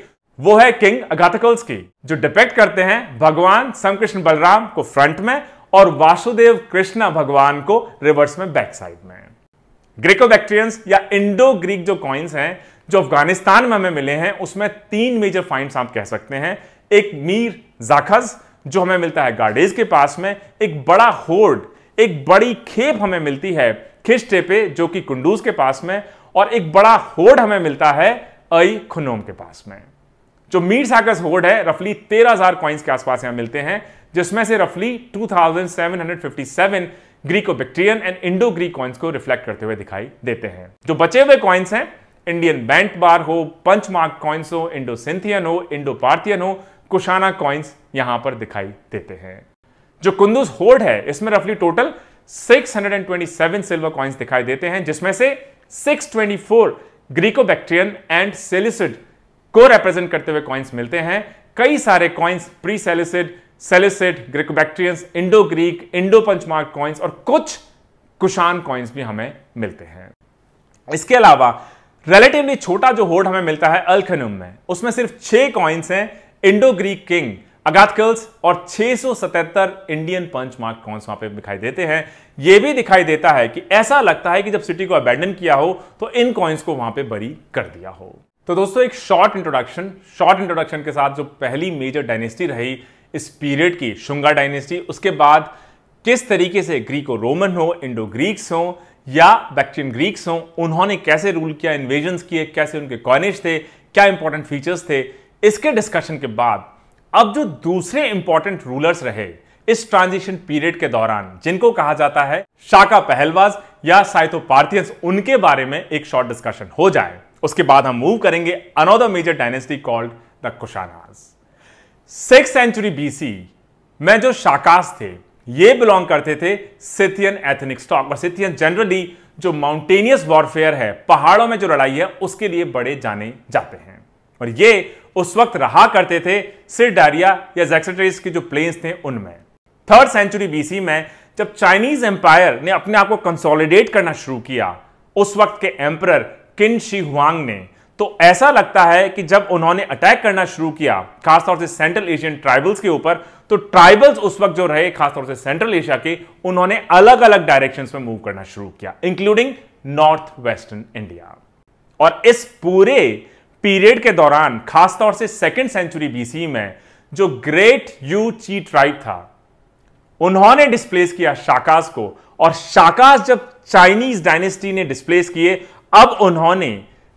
Speaker 1: वो है किंग अगाथकल्स की जो डिपेक्ट करते हैं भगवान समकृष्ण बलराम को फ्रंट में और वासुदेव कृष्णा भगवान को रिवर्स में बैक साइड में ग्रीको बैक्टेरियंस या इंडो ग्रीक जो कॉइन्स हैं जो अफगानिस्तान में हमें मिले हैं उसमें तीन मेजर फाइंड्स आप कह सकते हैं एक मीर जाखज जो हमें मिलता है गार्डेज के पास में एक बड़ा होर्ड एक बड़ी खेप हमें मिलती है खिस्टे पे जो कि कुंडूज के पास में और एक बड़ा होर्ड हमें मिलता है अई खुनोम के पास में जो मीर साकस होर्ड है रफली तेरह हजार कॉइन्स के आसपास यहां मिलते हैं जिसमें से रफली 2757 Greco Bactrian and Indo Greek coins को रिफ्लेक्ट करते हुए दिखाई देते हैं जो बचे हुए कॉइन्स हैं इंडियन बैंक बार हो पंच मार्क कॉइन्स हो इंडो सिंथियन हो इंडो पार्थियन हो कुशाना कॉइन्स यहां पर दिखाई देते हैं जो कुंदूस होर्ड है इसमें रफली टोटल 627 सिल्वर कॉइन्स दिखाई देते हैं जिसमें से 624 ग्रीको ग्रीकोबैक्टीरियन एंड सेलिसिड को रिप्रेजेंट करते हुए कॉइन्स मिलते हैं कई सारे coins pre Seleucid Seleucid Greco Bactrians Indo Greek Indo punch mark coins और कुछ कुशान कॉइन्स भी हमें मिलते हैं इसके अलावा रिलेटिवली छोटा जो होर्ड हमें मिलता है अल्खनुम में उसमें सिर्फ छह कॉइन्स हैं इंडो ग्रीक किंग अगाथकल्स और 677 इंडियन पंच मार्क कॉइन्स वहां पे दिखाई देते हैं यह भी दिखाई देता है कि ऐसा लगता है कि जब सिटी को अबैंडन किया हो तो इन कॉइन्स को वहां पे बरी कर दिया हो तो दोस्तों एक शॉर्ट इंट्रोडक्शन शॉर्ट इंट्रोडक्शन के साथ जो पहली मेजर डायनेस्टी रही इस पीरियड की शुंगा डायनेस्टी उसके बाद किस तरीके से ग्रीको रोमन हो इंडो ग्रीक्स हो या बैक्टीरियन ग्रीक्स हों उन्होंने कैसे रूल किया इन्वेजन्स किए कैसे उनके कॉनेज थे क्या इंपॉर्टेंट फीचर्स थे इसके डिस्कशन के बाद अब जो दूसरे इंपॉर्टेंट रूलर्स रहे इस ट्रांजिशन पीरियड के दौरान जिनको कहा जाता है शाका पहलवाज या साइथो पार्थियंस उनके बारे में एक शॉर्ट डिस्कशन हो जाए उसके बाद हम मूव करेंगे another major dynasty called the Kushanas six century BC में जो शाकास थे ये बिलोंग करते थे सिथियन एथनिक स्टॉक और सिथियन जनरली जो माउंटेनियस वॉरफेयर है पहाड़ों में जो लड़ाई है उसके लिए बड़े जाने जाते हैं और ये उस वक्त रहा करते थे सिरडारिया या जैक्सेटरीज के जो प्लेन्स थे उनमें थर्ड सेंचुरी बीसी में जब चाइनीज एम्पायर ने अपने आप को कंसोलिडेट करना शुरू किया उस वक्त के एम्पर किन शी हुआंग ने तो ऐसा लगता है कि जब उन्होंने अटैक करना शुरू किया खासतौर से सेंट्रल एशियन ट्राइबल्स के ऊपर तो ट्राइबल्स उस वक्त जो रहे खासतौर से सेंट्रल एशिया के उन्होंने अलग अलग डायरेक्शंस में मूव करना शुरू किया इंक्लूडिंग नॉर्थ वेस्टर्न इंडिया और इस पूरे पीरियड के दौरान खासतौर से सेकेंड सेंचुरी बीसी में जो ग्रेट यू ची ट्राइब था उन्होंने डिस्प्लेस किया शाकाज को और शाकाज जब चाइनीज डायनेस्टी ने डिस्प्लेस किए अब उन्होंने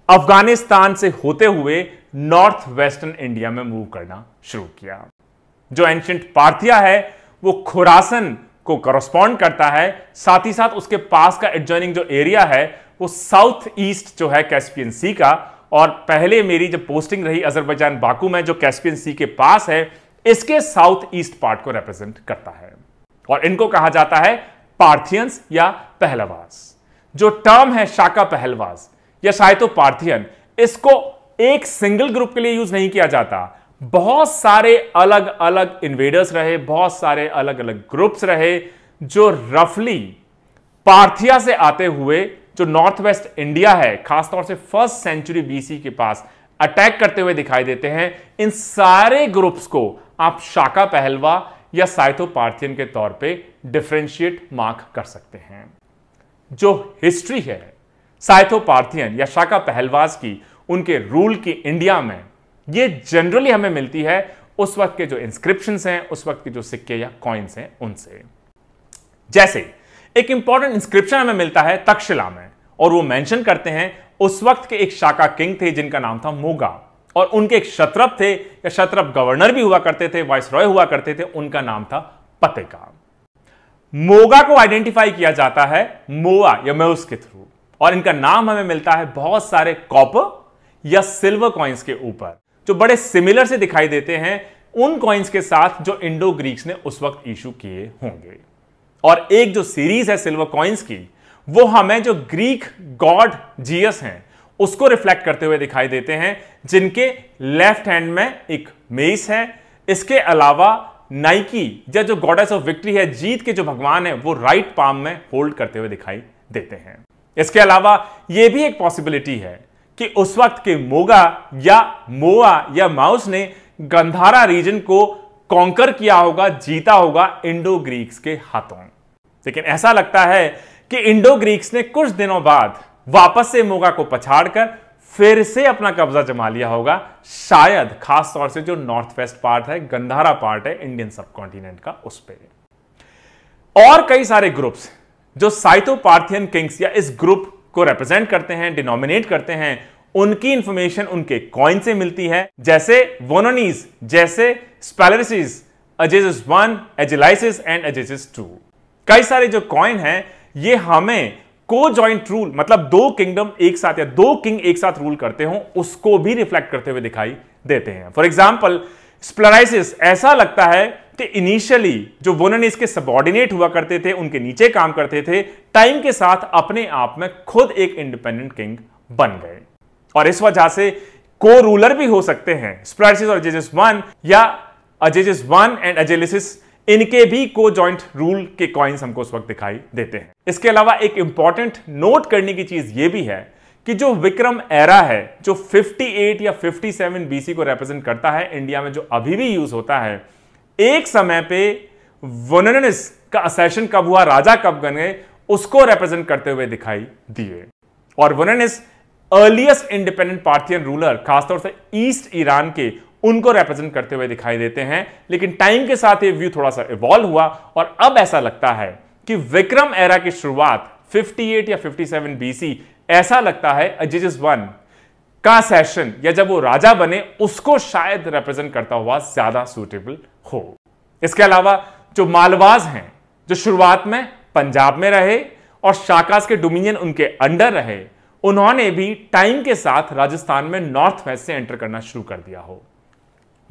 Speaker 1: अफगानिस्तान से होते हुए नॉर्थ वेस्टर्न इंडिया में मूव करना शुरू किया जो एंशंट पार्थिया है वो खुरासन को करस्पॉन्ड करता है साथ ही साथ उसके पास का एडजॉइनिंग जो एरिया है वो साउथ ईस्ट जो है कैस्पियन सी का और पहले मेरी जब पोस्टिंग रही अजरबैजान बाकू में जो कैस्पियन सी के पास है इसके साउथ ईस्ट पार्ट को रिप्रेजेंट करता है और इनको कहा जाता है पार्थियंस या पहलवाज जो टर्म है शाका पहलवाज या तो पार्थियन इसको एक सिंगल ग्रुप के लिए यूज नहीं किया जाता बहुत सारे अलग अलग इन्वेडर्स रहे बहुत सारे अलग अलग ग्रुप्स रहे जो रफली पार्थिया से आते हुए जो नॉर्थ वेस्ट इंडिया है खासतौर से फर्स्ट सेंचुरी बीसी के पास अटैक करते हुए दिखाई देते हैं इन सारे ग्रुप्स को आप शाका पहलवा या साइथो तो पार्थियन के तौर पे डिफ्रेंशिएट मार्क कर सकते हैं जो हिस्ट्री है साइथो पार्थियन या शाका पहलवाज की उनके रूल की इंडिया में ये जनरली हमें मिलती है उस वक्त के जो इंस्क्रिप्शंस हैं उस वक्त के जो सिक्के या कॉइन्स हैं उनसे जैसे एक इंपॉर्टेंट इंस्क्रिप्शन हमें मिलता है तक्षशिला में और वो मेंशन करते हैं उस वक्त के एक शाका किंग थे जिनका नाम था मोगा और उनके एक शत्रप थे या शत्रप गवर्नर भी हुआ करते थे वाइस रॉय हुआ करते थे उनका नाम था पतेका मोगा को आइडेंटिफाई किया जाता है मोआ या मेउस के थ्रू और इनका नाम हमें मिलता है बहुत सारे कॉपर या सिल्वर कॉइन्स के ऊपर जो बड़े सिमिलर से दिखाई देते हैं उन कॉइन्स के साथ जो इंडो ग्रीक्स ने उस वक्त इशू किए होंगे और एक जो सीरीज है सिल्वर कॉइन्स की वो हमें जो ग्रीक गॉड जीएस हैं उसको रिफ्लेक्ट करते हुए दिखाई देते हैं जिनके लेफ्ट हैंड में एक मेस है इसके अलावा नाइकी या जो गॉडेस ऑफ विक्ट्री है जीत के जो भगवान है वो राइट पाम में होल्ड करते हुए दिखाई देते हैं इसके अलावा यह भी एक पॉसिबिलिटी है कि उस वक्त के मोगा या मोआ या माउस ने गंधारा रीजन को कॉन्कर किया होगा जीता होगा इंडो ग्रीक्स के हाथों लेकिन ऐसा लगता है कि इंडो ग्रीक्स ने कुछ दिनों बाद वापस से मोगा को पछाड़कर फिर से अपना कब्जा जमा लिया होगा शायद खास तौर से जो नॉर्थ वेस्ट पार्ट है गंधारा पार्ट है इंडियन सब का उस पर और कई सारे ग्रुप्स जो पार्थियन किंग्स या इस ग्रुप को रिप्रेजेंट करते हैं डिनोमिनेट करते हैं उनकी इंफॉर्मेशन उनके कॉइन से मिलती है जैसे वोनोनीस जैसे Spalirises Azes one Azilises and Azes two कई सारे जो कॉइन हैं ये हमें को ज्वाइंट रूल मतलब दो किंगडम एक साथ या दो किंग एक साथ रूल करते हो उसको भी रिफ्लेक्ट करते हुए दिखाई देते हैं फॉर एग्जाम्पल स्प्लराइसिस ऐसा लगता है कि इनिशियली जो वोन इसके सबॉर्डिनेट हुआ करते थे उनके नीचे काम करते थे टाइम के साथ अपने आप में खुद एक इंडिपेंडेंट किंग बन गए और इस वजह से को रूलर भी हो सकते हैं स्प्लराइसिस और अजेजिस वन या अजेजिस वन एंड अजेलिसिस इनके भी को ज्वाइंट रूल के कॉइन्स हमको उस वक्त दिखाई देते हैं इसके अलावा एक इंपॉर्टेंट नोट करने की चीज यह भी है कि जो विक्रम एरा है जो 58 या 57 बीसी को रिप्रेजेंट करता है इंडिया में जो अभी भी यूज होता है एक समय पे वननस का असेशन कब हुआ राजा कब गए उसको रिप्रेजेंट करते हुए दिखाई दिए और Vonones earliest independent Parthian ruler खासतौर से ईस्ट ईरान के उनको रिप्रेजेंट करते हुए दिखाई देते हैं लेकिन टाइम के साथ ये व्यू थोड़ा सा इवॉल्व हुआ और अब ऐसा लगता है कि विक्रम एरा की शुरुआत 58 या 57 बीसी ऐसा लगता है अजीजिस वन का सेशन या जब वो राजा बने उसको शायद रिप्रेजेंट करता हुआ ज्यादा सूटेबल हो इसके अलावा जो मालवाज हैं जो शुरुआत में पंजाब में रहे और शाकास के डोमिनियन उनके अंडर रहे उन्होंने भी टाइम के साथ राजस्थान में नॉर्थ वेस्ट से एंटर करना शुरू कर दिया हो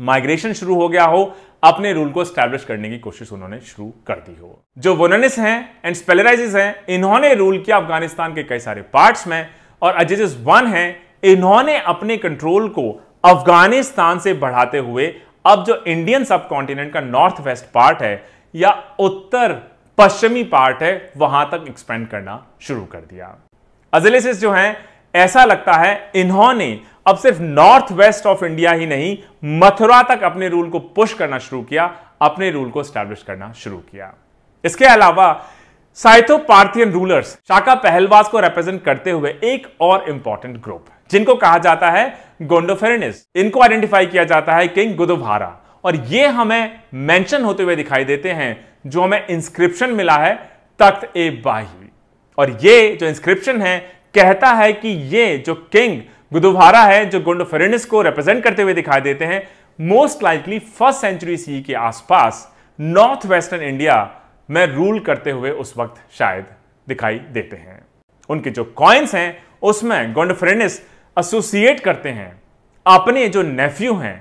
Speaker 1: माइग्रेशन शुरू हो गया हो अपने रूल को स्टैब्लिश करने की कोशिश उन्होंने शुरू कर दी हो जो वोनिस हैं एंड स्पेलराइजिस हैं इन्होंने रूल किया अफगानिस्तान के कई सारे पार्ट्स में और अजेजिस वन हैं इन्होंने अपने कंट्रोल को अफगानिस्तान से बढ़ाते हुए अब जो इंडियन सब कॉन्टिनेंट का नॉर्थ वेस्ट पार्ट है या उत्तर पश्चिमी पार्ट है वहां तक एक्सपेंड करना शुरू कर दिया अजलेसिस जो है ऐसा लगता है इन्होंने अब सिर्फ नॉर्थ वेस्ट ऑफ इंडिया ही नहीं मथुरा तक अपने रूल को पुश करना शुरू किया अपने रूल को स्टैब्लिश करना शुरू किया इसके अलावा साइथो पार्थियन रूलर्स शाका पहलवास को रिप्रेजेंट करते हुए एक और इंपॉर्टेंट ग्रुप जिनको कहा जाता है गोंडोफेरिनिस इनको आइडेंटिफाई किया जाता है किंग गुदुभारा और ये हमें मेंशन होते हुए दिखाई देते हैं जो हमें इंस्क्रिप्शन मिला है तख्त ए बाही और ये जो इंस्क्रिप्शन है कहता है कि ये जो किंग गुदुभारा है जो गोंडोफेरेनिस को रिप्रेजेंट करते हुए दिखाई देते हैं most likely first century C के आसपास नॉर्थ वेस्टर्न इंडिया में रूल करते हुए उस वक्त शायद दिखाई देते हैं उनके जो कॉइन्स हैं उसमें गोंडोफेरेनिस एसोसिएट करते हैं अपने जो नेफ्यू हैं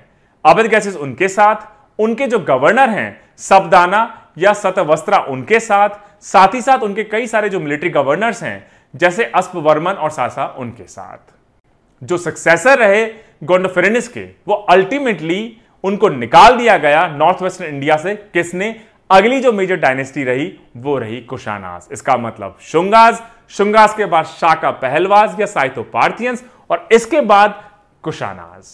Speaker 1: अबद गैसेस उनके साथ उनके जो गवर्नर हैं सबदाना या सतवस्त्रा उनके साथ साथ ही साथ उनके कई सारे जो मिलिट्री गवर्नर्स हैं जैसे अस्प वर्मन और सासा उनके साथ जो सक्सेसर रहे गोंडोफेरेनिस के वो अल्टीमेटली उनको निकाल दिया गया नॉर्थ वेस्टर्न इंडिया से किसने अगली जो मेजर डायनेस्टी रही वो रही कुशानाज इसका मतलब शुंगाज शुंगाज के बाद शाका पहलवाज या साइथो पार्थियंस और इसके बाद कुशानाज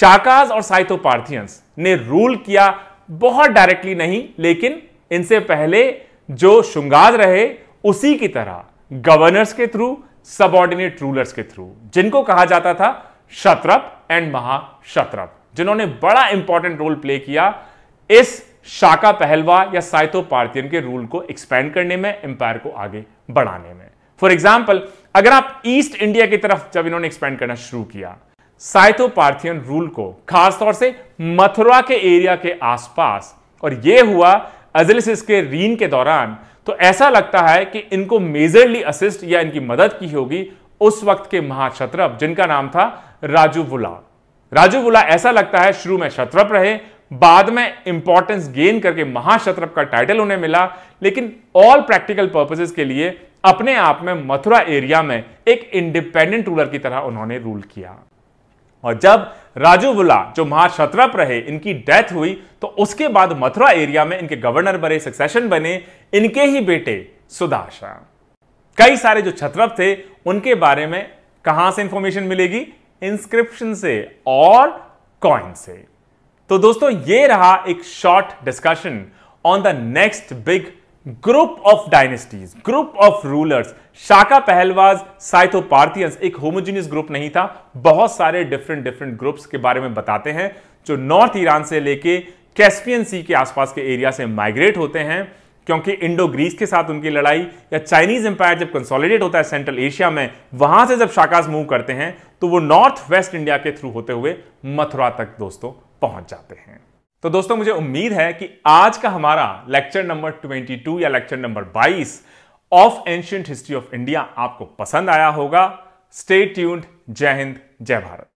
Speaker 1: शाकाज और साइथो पार्थियंस ने रूल किया बहुत डायरेक्टली नहीं लेकिन इनसे पहले जो शुंगाज रहे उसी की तरह गवर्नर्स के थ्रू सबऑर्डिनेट रूलर्स के थ्रू जिनको कहा जाता था शत्रप एंड महाशत्रप जिन्होंने बड़ा इंपॉर्टेंट रोल प्ले किया इस शाका पहलवा या साइथो पार्थियन के रूल को एक्सपेंड करने में एम्पायर को आगे बढ़ाने में फॉर एग्जाम्पल अगर आप ईस्ट इंडिया की तरफ जब इन्होंने एक्सपेंड करना शुरू किया साइथो पार्थियन रूल को खासतौर से मथुरा के एरिया के आसपास और यह हुआ अजलिस के रीन के दौरान तो ऐसा लगता है कि इनको मेजरली असिस्ट या इनकी मदद की होगी उस वक्त के महाक्षत्रप जिनका नाम था राजू बुला राजू बुला ऐसा लगता है शुरू में क्षत्रप रहे बाद में इंपॉर्टेंस गेन करके महाक्षत्रप का टाइटल उन्हें मिला लेकिन ऑल प्रैक्टिकल पर्पजेस के लिए अपने आप में मथुरा एरिया में एक इंडिपेंडेंट रूलर की तरह उन्होंने रूल किया और जब राजू बुला जो महाक्षत्रप रहे इनकी डेथ हुई तो उसके बाद मथुरा एरिया में इनके गवर्नर बने सक्सेशन बने इनके ही बेटे सुदाशा कई सारे जो छत्रप थे उनके बारे में कहां से इंफॉर्मेशन मिलेगी इंस्क्रिप्शन से और कॉइन से तो दोस्तों ये रहा एक short discussion on the next big group of dynasties group of rulers Shaka Pahlavas Scytho Parthians एक होमोजीनियस ग्रुप नहीं था बहुत सारे डिफरेंट डिफरेंट ग्रुप्स के बारे में बताते हैं जो नॉर्थ ईरान से लेके कैस्पियन सी के आसपास के एरिया से माइग्रेट होते हैं क्योंकि इंडो ग्रीस के साथ उनकी लड़ाई या चाइनीज एम्पायर जब कंसोलिडेट होता है सेंट्रल एशिया में वहां से जब शाकाज मूव करते हैं तो वो नॉर्थ वेस्ट इंडिया के थ्रू होते हुए मथुरा तक दोस्तों पहुंच जाते हैं तो दोस्तों मुझे उम्मीद है कि आज का हमारा लेक्चर नंबर 22 या lecture number 22 of ancient history of India आपको पसंद आया होगा स्टे ट्यून्ड जय हिंद जय भारत